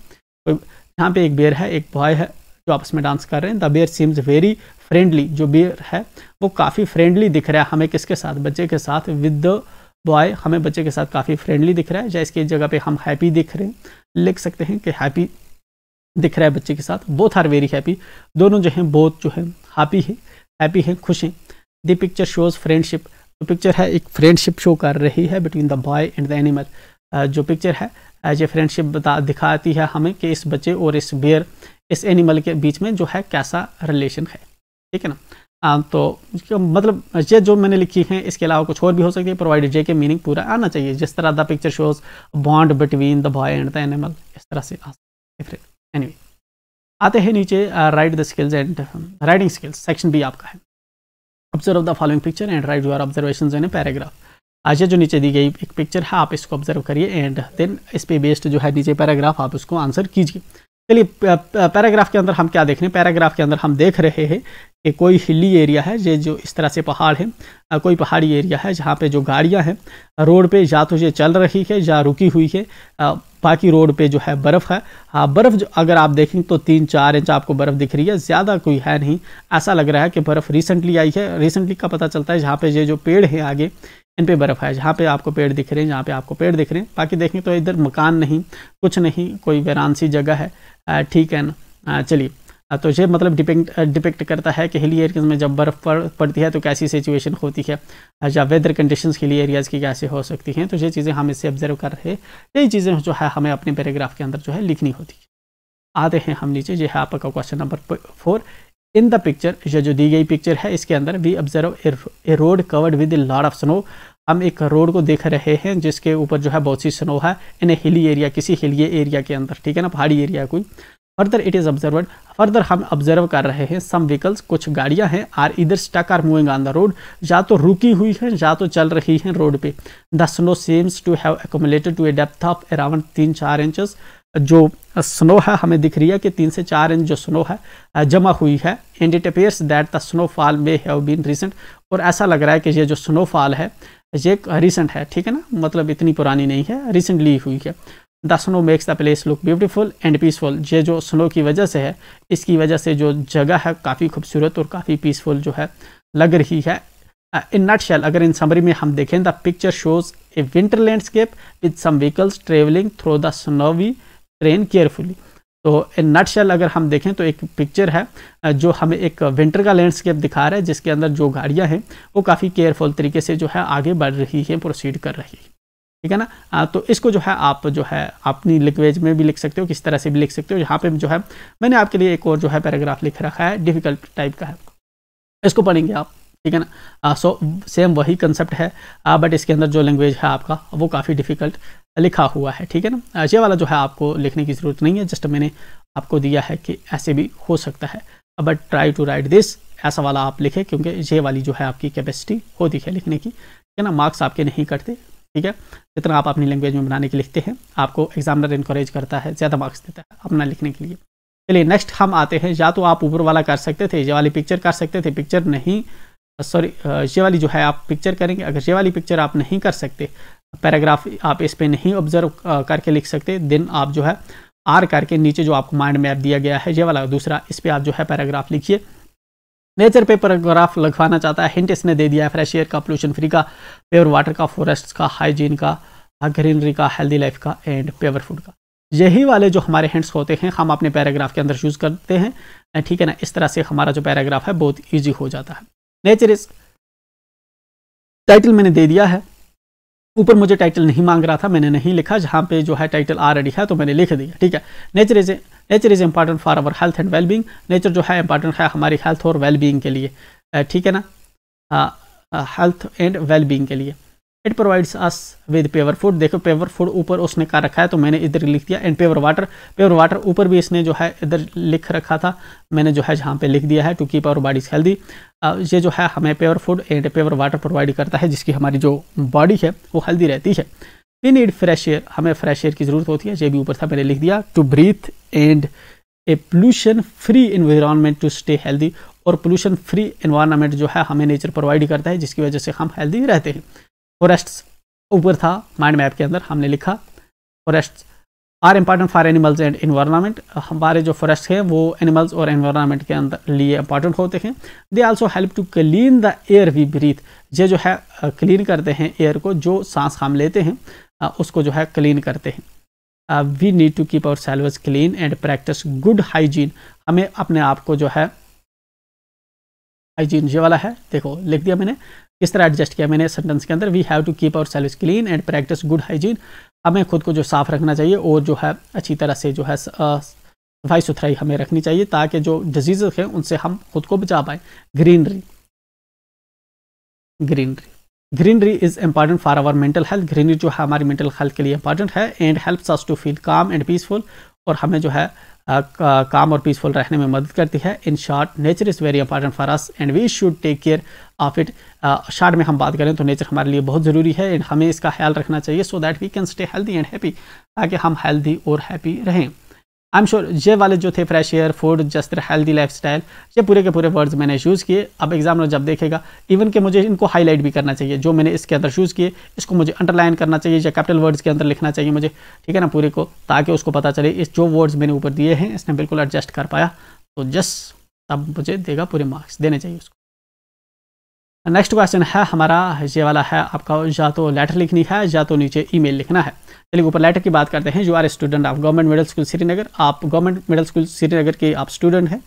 यहाँ पे एक बियर है एक बॉय है जो आपस में डांस कर रहे हैं the bear seems very friendly जो बियर है वो काफ़ी फ्रेंडली दिख रहा है हमें किसके साथ बच्चे के साथ विद द बॉय हमें बच्चे के साथ काफ़ी फ्रेंडली दिख रहा है जैसे कि जगह पे हम हैप्पी दिख रहे हैं लिख सकते हैं कि हैप्पी दिख रहा है बच्चे के साथ बोथ आर वेरी हैप्पी दोनों जो हैं बोथ जो हैं हैप्पी है हैप्पी हैं खुश हैं द पिक्चर शोज फ्रेंडशिप जो पिक्चर है एक फ्रेंडशिप शो कर रही है between the boy and the animal जो पिक्चर है ये फ्रेंडशिप बता दिखाती है हमें कि इस बच्चे और इस बेयर इस एनिमल के बीच में जो है कैसा रिलेशन है ठीक है ना आ, um, तो मतलब ये जो मैंने लिखी है इसके अलावा कुछ और भी हो सकती है प्रोवाइड जे के मीनिंग पूरा आना चाहिए जिस तरह the picture shows bond between the boy and the animal इस तरह से anyway, आते हैं नीचे write the skills and writing skills section B आपका है observe the following picture and write your observation in paragraph अच्छा जो नीचे दी गई एक पिक्चर है आप इसको ऑब्जर्व करिए एंड देन इस पे बेस्ड जो है नीचे पैराग्राफ आप उसको आंसर कीजिए चलिए पैराग्राफ के अंदर हम क्या देख रहे हैं पैराग्राफ के अंदर हम देख रहे हैं कि कोई हिली एरिया है ये जो इस तरह से पहाड़ है कोई पहाड़ी एरिया है जहाँ पे जो गाड़ियाँ हैं रोड पे या तो ये चल रही है या रुकी हुई है बाकी रोड पे जो है बर्फ़ है हाँ बर्फ़ जो अगर आप देखें तो तीन चार इंच आपको बर्फ़ दिख रही है ज़्यादा कोई है नहीं ऐसा लग रहा है कि बर्फ़ रिसेंटली आई है रिसेंटली का पता चलता है जहाँ पर ये जो पेड़ है आगे इन पे बर्फ़ है जहाँ पे आपको पेड़ दिख रहे हैं जहाँ पे आपको पेड़ दिख रहे हैं बाकी देखें तो इधर मकान नहीं कुछ नहीं कोई वैरानसी जगह है ठीक है ना चलिए हाँ, तो ये मतलब डिपेंट डिपेक्ट करता है कि हिली एरियाज़ में जब बर्फ़ पड़ पड़ती है तो कैसी सिचुएशन होती है या वेदर कंडीशन हिली एरियाज़ की कैसे हो सकती हैं तो ये चीज़ें हम इससे ऑब्जर्व कर रहे यही चीज़ें जो है हमें अपने पैराग्राफ के अंदर जो है लिखनी होती है आते हैं हम नीचे जो है आपका question number four in the picture ये जो दी गई पिक्चर है इसके अंदर we observe a road covered with a lot of snow हम एक रोड को देख रहे हैं जिसके ऊपर जो है बहुत सी स्नो है इन हिली एरिया किसी हिली एरिया के अंदर ठीक है ना पहाड़ी एरिया कोई further it is observe further हम ऑब्जर्व कर रहे हैं सम व्हीकल्स कुछ गाड़ियां हैं are either stuck or moving on the road या तो रुकी हुई है या तो चल रही हैं रोड पे the snow seems to have accumulated to a depth of around तीन चार इंचज जो स्नो है हमें दिख रही है कि तीन से चार इंच जो स्नो है जमा हुई है and it appears that the snow fall may have been recent और ऐसा लग रहा है कि ये जो स्नो फॉल है ये रिसेंट है ठीक है ना मतलब इतनी पुरानी नहीं है रिसेंटली हुई है the snow makes the place look beautiful and peaceful ये जो स्नो की वजह से है इसकी वजह से जो जगह है काफ़ी खूबसूरत और काफ़ी पीसफुल जो है लग रही है इन नट शैल अगर इन समरी में हम देखें the picture shows a winter landscape with some vehicles travelling through the snowy terrain carefully तो इन नट शैल अगर हम देखें तो एक पिक्चर है जो हमें एक विंटर का लैंडस्केप दिखा रहा है जिसके अंदर जो गाड़ियाँ हैं वो काफ़ी केयरफुल तरीके से जो है आगे बढ़ रही हैं प्रोसीड कर रही है ठीक है ना आ, तो इसको जो है आप जो है अपनी लैंग्वेज में भी लिख सकते हो किस तरह से भी लिख सकते हो यहाँ पे जो है मैंने आपके लिए एक और जो है पैराग्राफ लिख रखा है डिफिकल्ट टाइप का है इसको पढ़ेंगे आप ठीक है ना सो सेम वही कंसेप्ट है बट इसके अंदर जो लैंग्वेज है आपका वो काफ़ी डिफिकल्ट लिखा हुआ है ठीक है ना ये वाला जो है आपको लिखने की ज़रूरत नहीं है जस्ट मैंने आपको दिया है कि ऐसे भी हो सकता है but try to write this ऐसा वाला आप लिखे क्योंकि ये वाली जो है आपकी कैपेसिटी होती है लिखने की ठीक है ना मार्क्स आपके नहीं कटते ठीक है जितना आप अपनी लैंग्वेज में बनाने के लिखते हैं आपको एग्जामिनर इंकरेज करता है ज़्यादा मार्क्स देता है अपना लिखने के लिए चलिए नेक्स्ट हम आते हैं या तो आप ऊपर वाला कर सकते थे ये वाली पिक्चर कर सकते थे पिक्चर नहीं सॉरी ये वाली जो है आप पिक्चर करेंगे अगर ये वाली पिक्चर आप नहीं कर सकते पैराग्राफ आप इस पर नहीं ऑब्जर्व करके लिख सकते देन आप जो है आर करके नीचे जो आपको माइंड मैप दिया गया है ये वाला दूसरा इस पर आप जो है पैराग्राफ लिखिए नेचर पे ग्राफ लगवाना चाहता है हिंट इसने दे दिया है फ्रेश एयर का पोल्यूशन फ्री का प्योर वाटर का फॉरेस्ट का हाइजीन का ग्रीनरी का हेल्दी लाइफ का एंड प्योर फूड का यही वाले जो हमारे हिंट्स होते हैं हम अपने पैराग्राफ के अंदर यूज़ करते हैं ठीक है ना इस तरह से हमारा जो पैराग्राफ है बहुत ईजी हो जाता है नेचर इस टाइटल मैंने दे दिया है ऊपर मुझे टाइटल नहीं मांग रहा था मैंने नहीं लिखा जहाँ पे जो है टाइटल ऑलरेडी है तो मैंने लिख दिया ठीक है nature is nature is important for our health and wellbeing nature जो है इंपॉर्टेंट है हमारी हेल्थ और वेलबींग के लिए ठीक है ना हेल्थ एंड वेलबींग के लिए it provides us with pure food देखो पेवर फूड ऊपर उसने कहा रखा है तो मैंने इधर लिख दिया and pure water pure water ऊपर भी इसने जो है इधर लिख रखा था मैंने जो है जहाँ पे लिख दिया है to keep our bodies healthy ये जो है हमें pure food and pure water provide करता है जिसकी हमारी जो बॉडी है वो हेल्दी रहती है वी नीड फ्रेश एयर हमें फ्रेश एयर की ज़रूरत होती है जो भी ऊपर था मैंने लिख दिया to breathe and a pollution free environment to stay healthy और पोल्यूशन फ्री इन्वायरमेंट जो है हमें नेचर प्रोवाइड करता है जिसकी वजह से हम हेल्दी रहते हैं फॉरेस्ट ऊपर था माइंड मैप के अंदर हमने लिखा forests are important for animals and environment हमारे जो फॉरेस्ट हैं वो एनिमल्स और इन्वायरमेंट के अंदर लिए इम्पॉर्टेंट होते हैं they also help to clean the air we breathe ये जो है क्लीन करते हैं एयर को जो सांस हम लेते हैं उसको जो है क्लीन करते हैं we need to keep ourselves clean and practise good hygiene हमें अपने आप को जो है हाइजीन ये वाला है देखो लिख दिया मैंने किस तरह एडजस्ट किया मैंने सेंटेंस के अंदर we have to keep ourselves clean and practise good hygiene हमें खुद को जो साफ़ रखना चाहिए और जो है अच्छी तरह से जो है सफाई सुथराई हमें रखनी चाहिए ताकि जो डिजीज़ हैं उनसे हम खुद को बचा पाएं greenery greenery greenery is important for our mental health greenery जो है हमारी मेंटल हेल्थ के लिए इंपॉर्टेंट है and helps us to feel calm and peaceful और हमें जो है काम और पीसफुल रहने में मदद करती है in short nature is very important for us and we should take care of it short में हम बात करें तो नेचर हमारे लिए बहुत ज़रूरी है एंड हमें इसका ख्याल रखना चाहिए so that we can stay healthy and happy ताकि हम हेल्दी और हैप्पी रहें आई एम श्योर ये वाले जो थे फ्रेश एयर फूड जस्त्र हेल्दी लाइफ स्टाइल ये पूरे के पूरे वर्ड्स मैंने यूज़ किए अब एग्जाम जब देखेगा इवन कि मुझे इनको हाईलाइट भी करना चाहिए जो मैंने इसके अंदर यूज़ किए इसको मुझे अंडरलाइन करना चाहिए या कैपिटल वर्ड्स के अंदर लिखना चाहिए मुझे ठीक है ना पूरे को ताकि उसको पता चले इस जो वर्ड्स मैंने ऊपर दिए हैं इसने बिल्कुल एडजस्ट कर पाया तो जस्ट तब मुझे देगा पूरे मार्क्स देने चाहिए उसको नेक्स्ट क्वेश्चन है हमारा ये वाला है आपका या तो लेटर लिखनी है या तो नीचे ईमेल लिखना है चलिए ऊपर लेटर की बात करते हैं you are student of government middle school Srinagar आप गवर्नमेंट मिडिल स्कूल श्रीनगर के आप स्टूडेंट हैं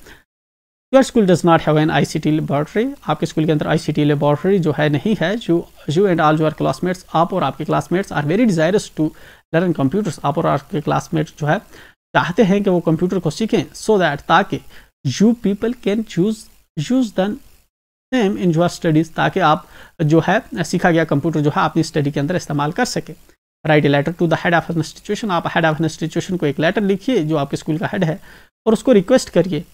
your school does not have an I C T laboratory आपके स्कूल के अंदर आई सी टी लेबॉर्ट्री जो है नहीं है you you and all your classmates आप और आपके classmates are very desirous to learn computers आप और आपके क्लासमेट्स जो है चाहते हैं कि वो कंप्यूटर को सीखें सो दैट ताकि you people can choose use then same in your studies ताकि आप जो है सीखा गया कंप्यूटर जो है अपनी स्टडी के अंदर इस्तेमाल कर सकें write a letter to the head of an institution आप हेड ऑफ एन इंस्टीट्यूशन को एक लेटर लिखिए जो आपके स्कूल का हेड है और उसको रिक्वेस्ट करिए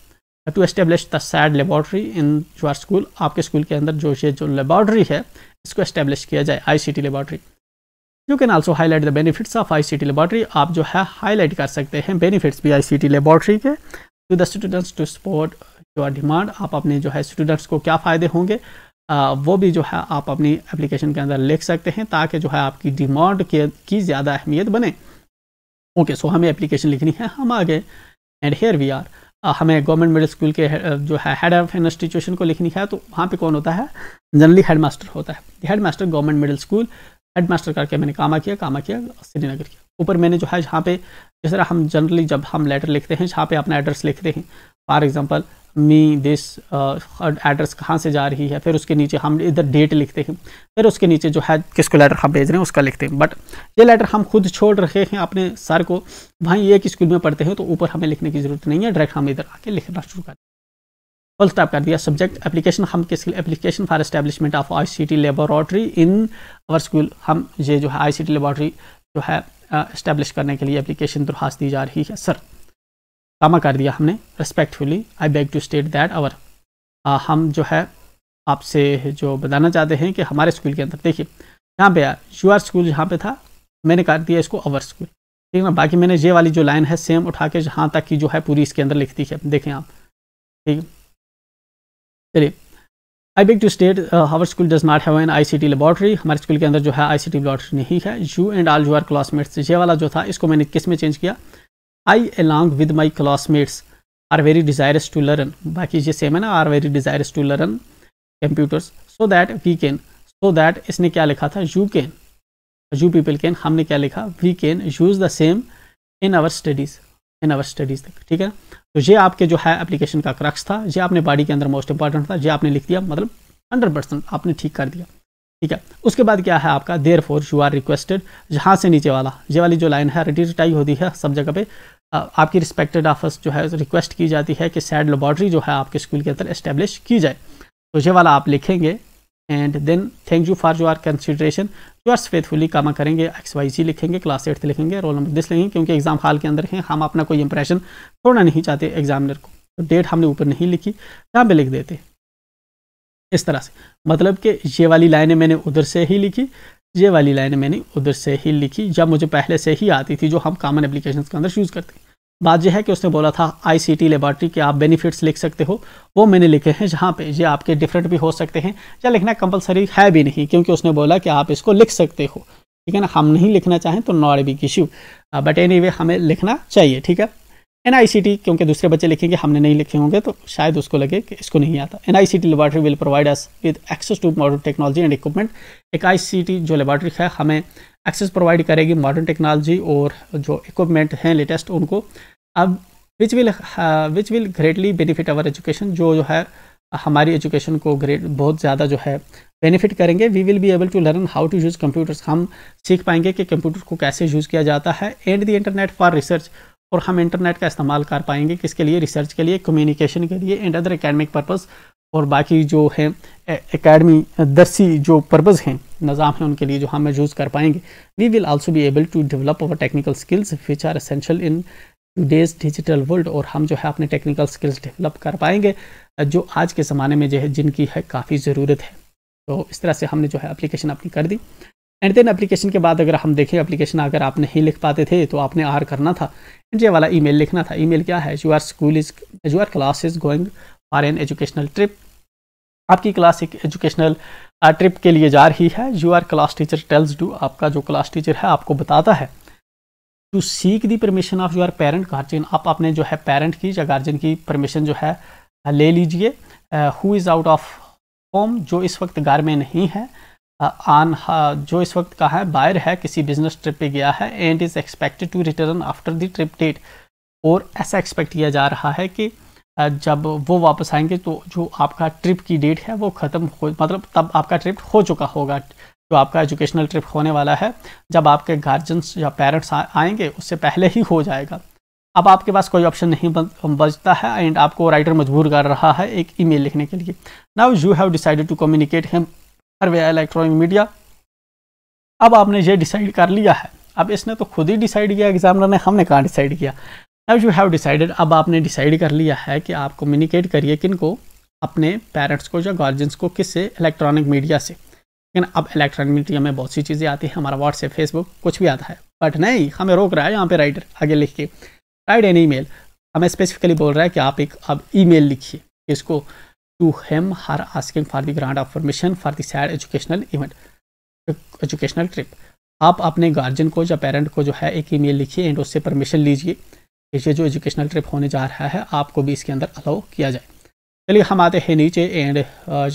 to establish the said laboratory in your school आपके स्कूल के अंदर जो ये जो लेबॉर्ट्री है इसको एस्टेब्लिश किया जाए I C T laboratory you can also highlight the benefits of I C T laboratory आप जो है हाईलाइट कर सकते हैं बेनिफिट्स भी आई सी टी लेबॉर्ट्री के to the students to support your demand आप अपने जो है स्टूडेंट्स को क्या फ़ायदे होंगे वो भी जो है आप अपनी एप्लीकेशन के अंदर लिख सकते हैं ताकि जो है आपकी डिमांड के की ज़्यादा अहमियत बने ओके सो हमें एप्लीकेशन लिखनी है हम आगे एंड हेयर वी आर हमें गवर्नमेंट मिडिल स्कूल के जो है हेड ऑफ इंस्टीट्यूशन को लिखनी है तो वहाँ पे कौन होता है जनरली हेड मास्टर होता है headmaster government middle school headmaster करके मैंने कामा किया कामा किया श्रीनगर किया ऊपर मैंने जो है जहाँ पे जिस तरह हम जनरली जब हम लेटर लिखते हैं जहाँ पे अपना एड्रेस लिखते हैं for example me this address कहाँ से जा रही है फिर उसके नीचे हम इधर डेट लिखते हैं फिर उसके नीचे जो है किसको लेटर हम भेज रहे हैं उसका लिखते हैं बट ये लेटर हम खुद छोड़ रहे हैं अपने सर को भाई एक स्कूल में पढ़ते हैं तो ऊपर हमें लिखने की ज़रूरत नहीं है डायरेक्ट हम इधर आके लिखना शुरू कर फुल स्टॉप कर दिया सब्जेक्ट एप्लीकेशन हम किस application for establishment of I T laboratory in our school हम ये जो है आई टी लेबोरेटरी जो है इस्टेब्लिश uh, करने के लिए एप्लीकेशन दरख्वास्त दी जा रही है सर कामा कर दिया हमने respectfully I beg to state that our हम जो है आपसे जो बताना चाहते हैं कि हमारे स्कूल के अंदर देखिए यहाँ पे यूआर स्कूल जहाँ पे था मैंने कर दिया इसको अवर स्कूल ठीक है ना बाकी मैंने ये वाली जो लाइन है सेम उठा के जहाँ तक की जो है पूरी इसके अंदर लिख दी है देखें आप ठीक है चलिए I beg to state our school does not have an ICT laboratory हमारे स्कूल के अंदर जो है आईसीटी लेबॉटरी नहीं है you and all our classmates ये वाला जो था इसको मैंने किस में चेंज किया I along with my classmates are very desirous to learn बाकी ये सेम है ना are very desirous to learn computers so that we can so that इसने क्या लिखा था you can you people can हमने क्या लिखा we can use the same in our studies in our studies तक ठीक है तो ये आपके जो है एप्लीकेशन का क्रक्स था ये आपने बॉडी के अंदर मोस्ट इंपॉर्टेंट था ये आपने लिख दिया मतलब हंड्रेड परसेंट आपने ठीक कर दिया ठीक है उसके बाद क्या है आपका therefore you are requested जहाँ से नीचे वाला ये वाली जो लाइन है रिटी रिटाई होती है सब जगह पे आपकी रिस्पेक्टेड ऑफिस जो है रिक्वेस्ट की जाती है कि सैड लेबॉर्ट्री जो है आपके स्कूल के अंदर इस्टेब्लिश की जाए तो ये वाला आप लिखेंगे and then thank you for your consideration yours faithfully comma करेंगे एक्स वाई सी लिखेंगे क्लास एट्थ लिखेंगे रोल नंबर दिस लिखेंगे क्योंकि एग्ज़ाम हाल के अंदर हैं हम अपना कोई इंप्रेशन छोड़ना नहीं चाहते एग्जामिनर को तो डेट हमने ऊपर नहीं लिखी यहाँ पे लिख देते इस तरह से मतलब कि ये वाली लाइनें मैंने उधर से ही लिखी ये वाली लाइन मैंने उधर से ही लिखी या मुझे पहले से ही आती थी जो हम कॉमन एप्लीकेशन के अंदर यूज़ करते हैं बात यह है कि उसने बोला था आई सी टी लेबॉर्ट्री के आप बेनिफिट्स लिख सकते हो वो मैंने लिखे हैं जहाँ पे ये आपके डिफरेंट भी हो सकते हैं या लिखना कंपलसरी है भी नहीं क्योंकि उसने बोला कि आप इसको लिख सकते हो ठीक है ना हम नहीं लिखना चाहें तो not issue but anyway हमें लिखना चाहिए ठीक है एन क्योंकि दूसरे बच्चे लिखेंगे हमने नहीं लिखे होंगे तो शायद उसको लगे कि इसको नहीं आता an I C T laboratory will provide us with access to modern technology and equipment एक आई जो लेबॉर्ट्री है हमें एक्सेस प्रोवाइड करेगी मॉडर्न टेक्नोलॉजी और जो इक्विपमेंट हैं लेटेस्ट उनको अब which will which will greatly benefit our education जो जो है हमारी एजुकेशन को ग्रेट बहुत ज़्यादा जो है बेनिफिट करेंगे we will be able to learn how to use computers हम सीख पाएंगे कि कंप्यूटर को कैसे यूज़ किया जाता है and the internet for research और हम इंटरनेट का इस्तेमाल कर पाएंगे किसके लिए रिसर्च के लिए कम्युनिकेशन के लिए एंड अदर एकेडमिक पर्पज़ और बाकी जो है एकेडमी दरसी जो पर्पज़ हैं निज़ाम हैं उनके लिए जो हम यूज़ कर पाएंगे we will also be able to develop our technical skills which are essential in today's digital world और हम जो है अपने टेक्निकल स्किल्स डेवलप कर पाएंगे जो आज के ज़माने में जो है जिनकी है काफ़ी ज़रूरत है तो इस तरह से हमने जो है एप्लीकेशन अपनी कर दी एंड देन एप्लीकेशन के बाद अगर हम देखें एप्लीकेशन अगर आप नहीं लिख पाते थे तो आपने आर करना था एंड ये वाला ईमेल लिखना था ईमेल क्या है your school is your class is going for an educational trip आपकी क्लास एक एजुकेशनल ट्रिप uh, के लिए जा रही है your class teacher tells do आपका जो क्लास टीचर है आपको बताता है to seek the permission of your parent guardian आप अपने जो है पेरेंट की या गार्जियन की परमिशन जो है ले लीजिए who is out of home जो इस वक्त घर में नहीं है आन जो इस वक्त कहा है बायर है किसी बिजनेस ट्रिप पे गया है and is expected to return after the trip date और ऐसा एक्सपेक्ट किया जा रहा है कि जब वो वापस आएंगे तो जो आपका ट्रिप की डेट है वो ख़त्म हो मतलब तब आपका ट्रिप हो चुका होगा जो आपका एजुकेशनल ट्रिप होने वाला है जब आपके गार्जियंस या पेरेंट्स आएंगे उससे पहले ही हो जाएगा अब आपके पास कोई ऑप्शन नहीं बचता है एंड आपको राइटर मजबूर कर रहा है एक ईमेल लिखने के लिए now you have decided to communicate him और वे इलेक्ट्रॉनिक मीडिया अब आपने ये डिसाइड कर लिया है अब इसने तो खुद ही डिसाइड किया एग्जामिनर ने हमने कहाँ डिसाइड किया नाउ यू हैव डिसाइडेड अब आपने डिसाइड कर लिया है कि आप कम्युनिकेट करिए किन को अपने पेरेंट्स को या गार्जियंस को किससे इलेक्ट्रॉनिक मीडिया से लेकिन अब इलेक्ट्रॉनिक मीडिया में बहुत सी चीज़ें आती हैं हमारा व्हाट्सएप फेसबुक कुछ भी आता है बट नहीं हमें रोक रहा है यहाँ पे राइटर आगे लिख के राइट एन ई हमें स्पेसिफिकली बोल रहा है कि आप एक अब ई लिखिए इसको to him her asking for the grant of permission for the said educational event educational trip आप अपने गार्जियन को या पेरेंट को जो है एक ईमेल लिखिए एंड उससे परमिशन लीजिए कि ये जो एजुकेशनल ट्रिप होने जा रहा है आपको भी इसके अंदर अलाउ किया जाए चलिए हम आते हैं नीचे एंड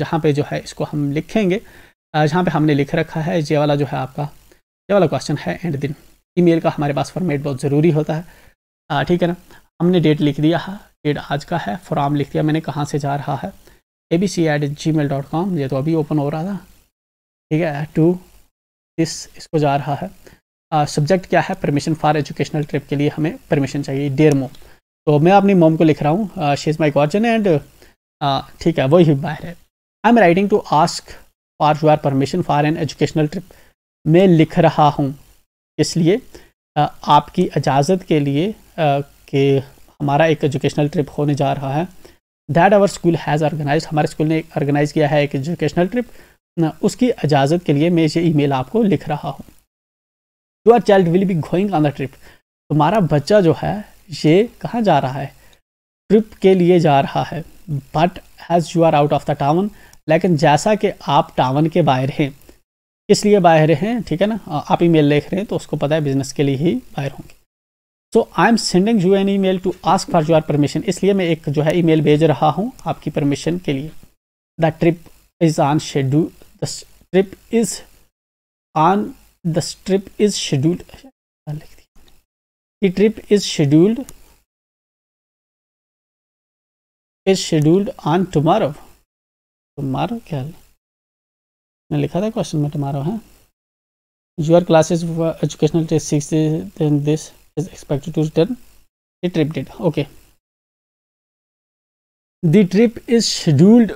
जहाँ पे जो है इसको हम लिखेंगे जहाँ पे हमने लिख रखा है ये वाला जो है आपका ये वाला क्वेश्चन है एंड दिन ईमेल का हमारे पास फॉर्मेट बहुत ज़रूरी होता है ठीक है ना हमने डेट लिख दिया है डेट आज का है फॉर्म लिख दिया मैंने कहाँ से जा रहा है A B C at G mail dot com ये तो अभी ओपन हो रहा था ठीक है टू दिस इसको जा रहा है सब्जेक्ट uh, क्या है परमिशन फॉर एजुकेशनल ट्रिप के लिए हमें परमिशन चाहिए डेयर मोम तो मैं अपनी मोम को लिख रहा हूँ she is my guardian and ठीक है वही बाहर है I am writing to ask for your permission for an educational trip मैं लिख रहा हूँ इसलिए uh, आपकी इजाज़त के लिए uh, कि हमारा एक एजुकेशनल ट्रिप होने जा रहा है that our school has organise हमारे स्कूल ने ऑर्गेनाइज़ किया है एक एजुकेशनल ट्रिप उसकी इजाज़त के लिए मैं ये मेल आपको लिख रहा हूँ your child will be going on the trip तुम्हारा बच्चा जो है ये कहाँ जा रहा है ट्रिप के लिए जा रहा है but has you are out of the town लेकिन जैसा कि आप टाउन के बाहर हैं इसलिए बाहर हैं ठीक है ना आप ई मेल लिख रहे हैं तो उसको पता है बिज़नेस के लिए ही बाहर होंगे so I am sending you an email to ask for your permission इसलिए मैं एक जो है ई मेल भेज रहा हूँ आपकी परमिशन के लिए the trip is on schedule the trip is on the trip is scheduled लिख दिया trip is scheduled is scheduled on tomorrow tomorrow क्या मैंने लिखा था क्वेश्चन में टमारो है your classes educational six this is expected to return the trip Data. okay the trip is scheduled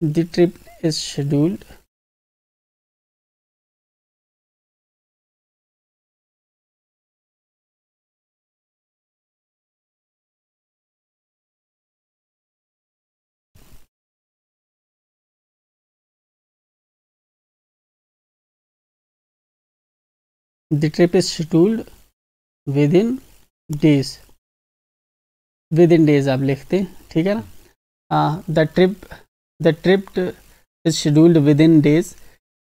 the trip is scheduled The trip is scheduled within days. Within days आप लिखते हैं ठीक है ना the trip the trip is scheduled within days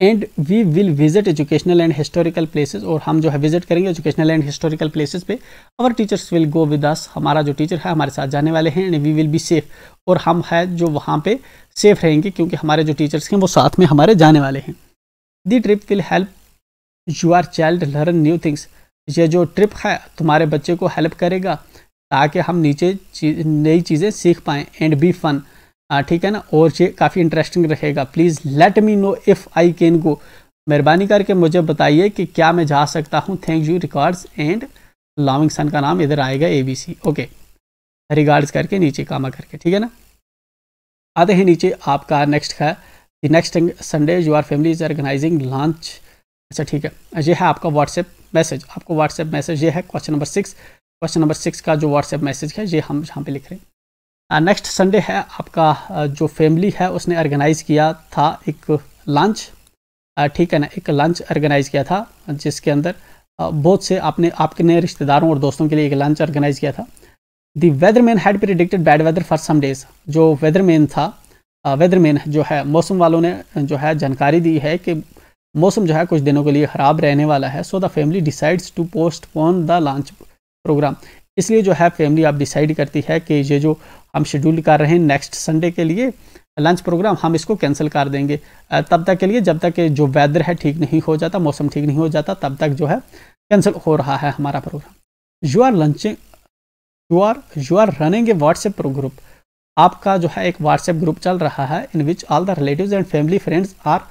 and we will visit educational and historical places और हम जो है विजिट करेंगे एजुकेशनल एंड हिस्टोरिकल प्लेसेज पे our teachers will go with us हमारा जो टीचर है हमारे साथ जाने वाले हैं and we will be safe और हम है जो वहाँ पे सेफ रहेंगे क्योंकि हमारे जो टीचर्स हैं वो साथ में हमारे जाने वाले हैं the trip will help your child learn new things ये जो ट्रिप है तुम्हारे बच्चे को हेल्प करेगा ताकि हम नीचे चीज, नई चीज़ें सीख पाएँ एंड बी फन ठीक है ना और ये काफ़ी इंटरेस्टिंग रहेगा please let me know if I can go मेहरबानी करके मुझे बताइए कि क्या मैं जा सकता हूँ thank you regards and loving son का नाम इधर आएगा A B C okay regards करके नीचे कामा करके ठीक है ना आते हैं नीचे आपका नेक्स्ट है the next Sunday our family is organising lunch अच्छा ठीक है ये है आपका व्हाट्सएप मैसेज आपको व्हाट्सएप मैसेज ये है question number six question number six का जो व्हाट्सएप मैसेज है ये हम यहाँ पे लिख रहे हैं नेक्स्ट uh, संडे है आपका uh, जो फैमिली है उसने ऑर्गेनाइज़ किया था एक लंच uh, ठीक है ना एक लंच ऑर्गेनाइज़ किया था जिसके अंदर बहुत से आपने आपके रिश्तेदारों और दोस्तों के लिए एक लंच ऑर्गेनाइज़ किया था the weatherman had predicted bad weather for some days जो वेदरमैन था वेदरमैन जो है मौसम वालों ने जो है जानकारी दी है कि मौसम जो है कुछ दिनों के लिए ख़राब रहने वाला है so the family decides to postpone the lunch programme इसलिए जो है फैमिली आप डिसाइड करती है कि ये जो हम शेड्यूल कर रहे हैं नेक्स्ट संडे के लिए लंच प्रोग्राम हम इसको कैंसिल कर देंगे तब तक के लिए जब तक जो वेदर है ठीक नहीं हो जाता मौसम ठीक नहीं हो जाता तब तक जो है कैंसिल हो रहा है हमारा programme you are lunching you are you are running a WhatsApp group आपका जो है एक व्हाट्सएप ग्रुप चल रहा है in which all the relative and family friends are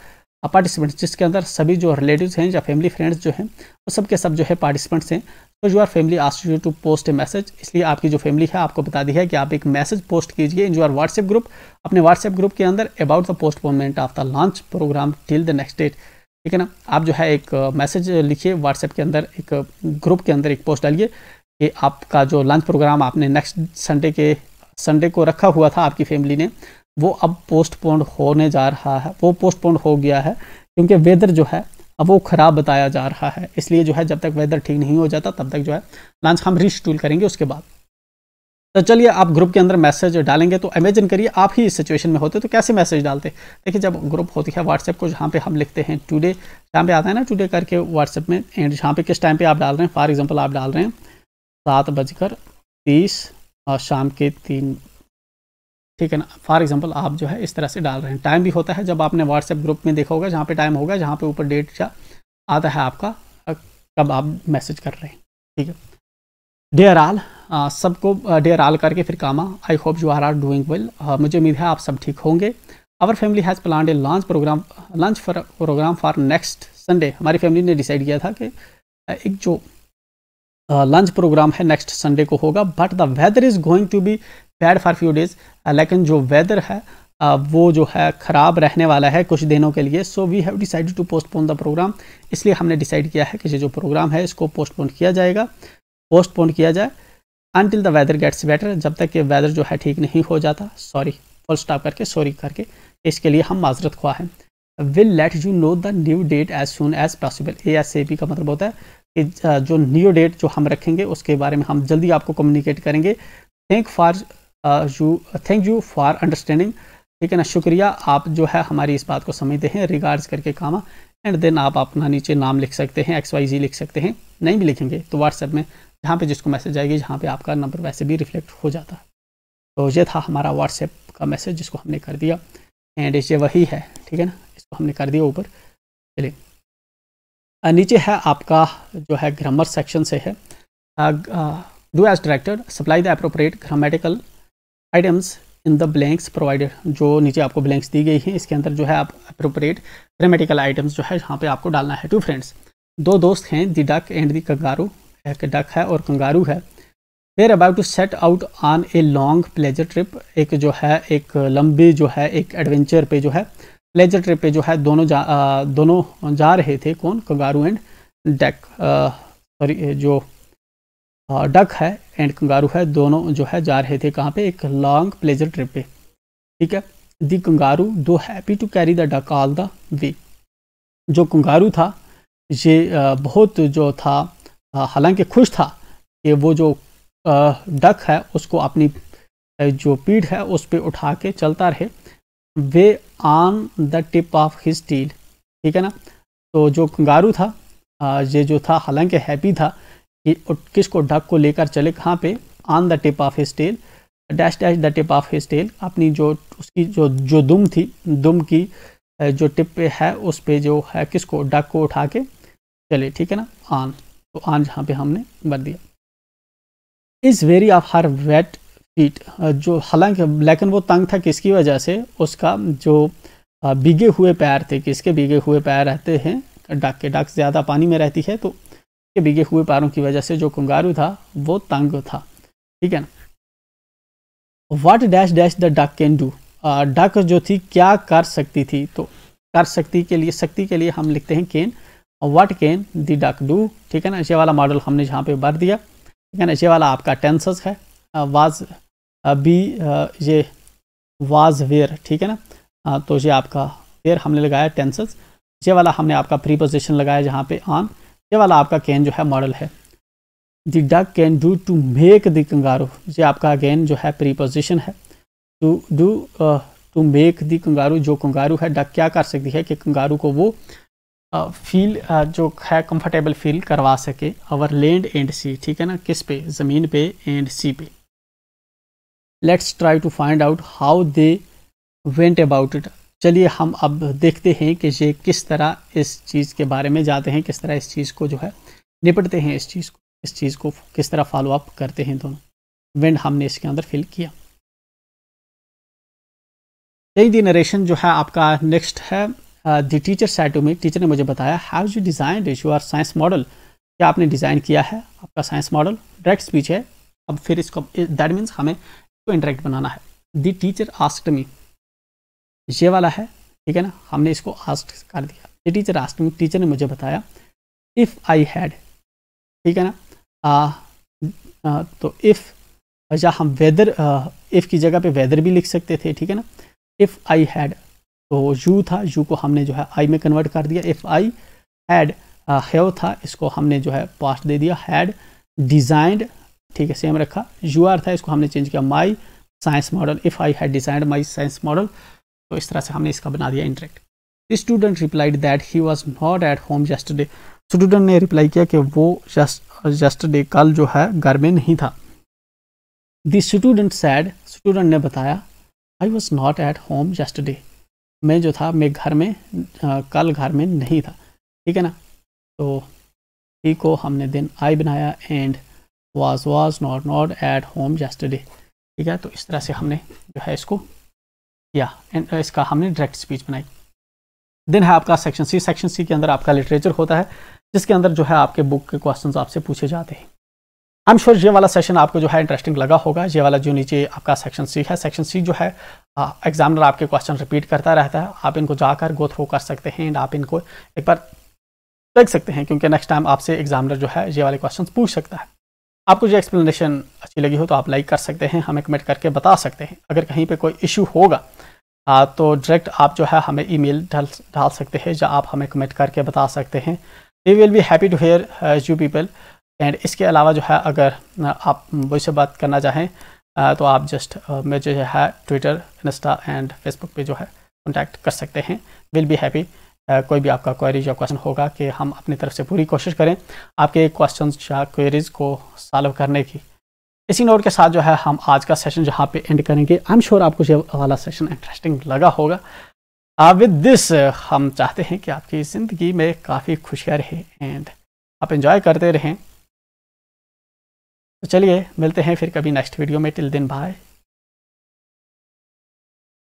participants जिसके अंदर सभी जो रिलेटिव्स हैं या फैमिली फ्रेंड्स जो हैं वो सब के सब जो है पार्टिसिपेंट्स हैं तो our family ask you to post a message इसलिए आपकी जो फैमिली है आपको बता दी है कि आप एक मैसेज पोस्ट कीजिए इन यूर व्हाट्सएप ग्रुप अपने व्हाट्सएप ग्रुप के अंदर about the postponement of the lunch programme till the next date ठीक है ना आप जो है एक मैसेज uh, लिखिए व्हाट्सएप के अंदर एक ग्रुप uh, के अंदर एक पोस्ट डालिए कि आपका जो लंच प्रोग्राम आपने नेक्स्ट संडे के संडे को रखा हुआ था आपकी फैमिली ने वो अब पोस्टपोन्ड होने जा रहा है वो पोस्टपोन्ड हो गया है क्योंकि वेदर जो है अब वो ख़राब बताया जा रहा है इसलिए जो है जब तक वेदर ठीक नहीं हो जाता तब तक जो है लॉन्च हम रिशेड्यूल करेंगे उसके बाद तो चलिए आप ग्रुप के अंदर मैसेज डालेंगे तो इमेजिन करिए आप ही इस सिचुएशन में होते तो कैसे मैसेज डालते देखिए जब ग्रुप होती है व्हाट्सएप को जहाँ पे हम लिखते हैं टुडे जहाँ पे आता है ना टुडे करके व्हाट्सएप में एंड जहाँ पे किस टाइम पे आप डाल रहे हैं फॉर एग्जांपल आप डाल रहे हैं सात बजकर तीस और शाम के तीन ठीक है ना फॉर एग्जाम्पल आप जो है इस तरह से डाल रहे हैं टाइम भी होता है जब आपने व्हाट्सएप ग्रुप में देखा होगा जहाँ पे टाइम होगा जहाँ पे ऊपर डेट आता है आपका कब आप मैसेज कर रहे हैं ठीक है डेयर आल सबको डेयर आल करके फिर comma I hope you are are doing well मुझे उम्मीद है आप सब ठीक होंगे our family has plan a lunch programme lunch programme for next Sunday हमारी फैमिली ने डिसाइड किया था कि एक जो लंच प्रोग्राम है नेक्स्ट संडे को होगा but the weather is going to be bad for few days लेकिन जो वेदर है uh, वो जो है ख़राब रहने वाला है कुछ दिनों के लिए so we have decided to postpone the programme इसलिए हमने डिसाइड किया है कि जो प्रोग्राम है इसको पोस्टपोन किया जाएगा पोस्टपोन किया जाए until the weather gets better जब तक कि वेदर जो है ठीक नहीं हो जाता सॉरी फुल स्टॉप करके सॉरी करके इसके लिए हम माजरत ख्वाह हैं will let you know the new date as soon as possible A S A P का मतलब होता है कि uh, जो न्यू डेट जो हम रखेंगे उसके बारे में हम जल्दी आपको कम्युनिकेट करेंगे thank for you thank you for understanding ठीक है ना शुक्रिया आप जो है हमारी इस बात को समझते हैं रिगार्ड्स करके कामा एंड देन आप अपना नीचे नाम लिख सकते हैं एक्स वाई जी लिख सकते हैं नहीं भी लिखेंगे तो व्हाट्सएप में जहाँ पे जिसको मैसेज आएगी जहाँ पे आपका नंबर वैसे भी रिफ्लेक्ट हो जाता है तो ये था हमारा व्हाट्सएप का मैसेज जिसको हमने कर दिया एंड ये वही है ठीक है ना इसको हमने कर दिया ऊपर चलिए नीचे है आपका जो है ग्रामर सेक्शन से है do as directed supply the appropriate grammatical items in the blanks provided जो नीचे आपको ब्लैंक्स दी गई हैं इसके अंदर जो है आप अप्रोप्रिएट ग्रामेटिकल आइटम्स जो है यहाँ पे आपको डालना है टू फ्रेंड्स दो दोस्त हैं the duck and the kangaroo एक डक है और कंगारू है there about to set out on a long pleasure trip एक जो है एक लंबी जो है एक एडवेंचर पे जो है प्लेजर ट्रिप पे जो है दोनों जा आ, दोनों जा रहे थे कौन कंगारू एंड डक सॉरी जो डक है एंड कंगारू है दोनों जो है जा रहे थे कहाँ पे एक लॉन्ग प्लेजर ट्रिप पे ठीक है दी कंगारू दो happy to carry the duck all the way जो कंगारू था ये बहुत जो था हालांकि खुश था कि वो जो डक है उसको अपनी जो पीठ है उस पर उठा के चलता रहे way on the tip of his tail ठीक है ना तो जो कंगारू था ये जो था हालांकि हैप्पी था किसको डक को लेकर चले कहाँ पे on the tip of his tail dash dash the tip of his tail अपनी जो उसकी जो जो दुम थी दुम की जो टिप पे है उस पे जो है किसको डक को उठा के चले ठीक है ना आन तो आन जहाँ पे हमने भर दिया is very of her wet feet जो हालांकि लेकिन वो तंग था किसकी वजह से उसका जो भीगे हुए पैर थे किसके भीगे हुए पैर रहते हैं डक के डक ज़्यादा पानी में रहती है तो के बिगे हुए पैरों की वजह से जो कंगारू था वो तंग था ठीक है ना what dash dash the duck can do duck जो थी क्या कर सकती थी तो कर सकती के लिए शक्ति के लिए हम लिखते हैं can what can the duck do ठीक है ना ये वाला मॉडल हमने जहाँ पे भर दिया ठीक है ना ये वाला आपका टेंसस है वाज बी ये वाज वेयर ठीक है ना तो ये आपका वेयर हमने लगाया टेंसस ये वाला हमने आपका प्रीपोजिशन लगाया जहाँ पे ऑन ये वाला आपका कैन जो है मॉडल है the duck can do to make the kangaroo ये आपका अगेन जो है प्रीपोजिशन है to do to make the kangaroo जो कंगारू है डक क्या कर सकती है कि कंगारू को वो फील uh, uh, जो है कंफर्टेबल फील करवा सके अवर लैंड एंड सी ठीक है ना किस पे ज़मीन पे एंड सी पे let's try to find out how they went about it चलिए हम अब देखते हैं कि ये किस तरह इस चीज़ के बारे में जाते हैं किस तरह इस चीज़ को जो है निपटते हैं इस चीज़ को इस चीज़ को किस तरह फॉलो अप करते हैं दोनों वेंड हमने इसके अंदर फिल किया यही दी नरेशन जो है आपका नेक्स्ट है the teacher said to me teacher ने मुझे बताया have you design you your science model क्या आपने डिज़ाइन किया है आपका साइंस मॉडल डायरेक्ट स्पीच है अब फिर इसको दैट मीन्स हमें इसको इंटरेक्ट बनाना है दी टीचर आस्क्ड मी ये वाला है ठीक है ना हमने इसको आस्ट कर दिया ये टीचर आस्ट में टीचर ने मुझे बताया इफ़ आई हैड ठीक है ना आ, आ, तो इफ़ या अच्छा, हम वेदर इफ़ की जगह पे वेदर भी लिख सकते थे ठीक है ना if I had to you था यू को हमने जो है आई में कन्वर्ट कर दिया इफ़ आई हैड हैव था इसको हमने जो है पास्ट दे दिया हैड डिज़ाइंड ठीक है सेम रखा यू आर था इसको हमने चेंज किया my science model if I had designed my science model तो इस तरह से हमने इसका बना दिया interact student replied that he was not at home just student ने रिप्लाई किया कि वो जस्ट जस्ट कल जो है घर में नहीं था दिस स्टूडेंट सैड स्टूडेंट ने बताया I was not at home just मैं जो था मैं घर में आ, कल घर में नहीं था ठीक है ना तो ही को हमने दिन आई बनाया and was was not not at home just ठीक है तो इस तरह से हमने जो है इसको या एंड इसका हमने डायरेक्ट स्पीच बनाई देन है आपका सेक्शन सी सेक्शन सी के अंदर आपका लिटरेचर होता है जिसके अंदर जो है आपके बुक के क्वेश्चंस आपसे पूछे जाते हैं आई एम श्योर ये वाला सेशन आपको जो है इंटरेस्टिंग लगा होगा ये वाला जो नीचे आपका सेक्शन सी है सेक्शन सी जो है एग्जामिनर आपके क्वेश्चन रिपीट करता रहता है आप इनको जाकर गो थ्रो कर सकते हैं एंड आप इनको एक बार देख सकते हैं क्योंकि नेक्स्ट टाइम आपसे एग्जामिनर जो है ये वाले क्वेश्चन पूछ सकता है आपको जो एक्सप्लेनेशन अच्छी लगी हो तो आप लाइक कर सकते हैं हमें कमेंट करके बता सकते हैं अगर कहीं पे कोई इशू होगा आ, तो डायरेक्ट आप जो है हमें ईमेल डाल डाल सकते हैं या आप हमें कमेंट करके बता सकते हैं we will be happy to hear you people and इसके अलावा जो है अगर आप मुझसे बात करना चाहें तो आप जस्ट uh, मुझे जो है ट्विटर इंस्टा एंड फेसबुक पर जो है कॉन्टैक्ट कर सकते हैं विल बी हैप्पी कोई भी आपका क्वेरीज या क्वेश्चन होगा कि हम अपनी तरफ से पूरी कोशिश करें आपके क्वेश्चन या क्वेरीज को सॉल्व करने की इसी नोट के साथ जो है हम आज का सेशन जहाँ पे एंड करेंगे आई एम श्योर आपको ये वाला सेशन इंटरेस्टिंग लगा होगा विद दिस हम चाहते हैं कि आपकी ज़िंदगी में काफ़ी खुशियाँ रहे एंड आप इन्जॉय करते रहें तो चलिए मिलते हैं फिर कभी नेक्स्ट वीडियो में टिल दिन बाय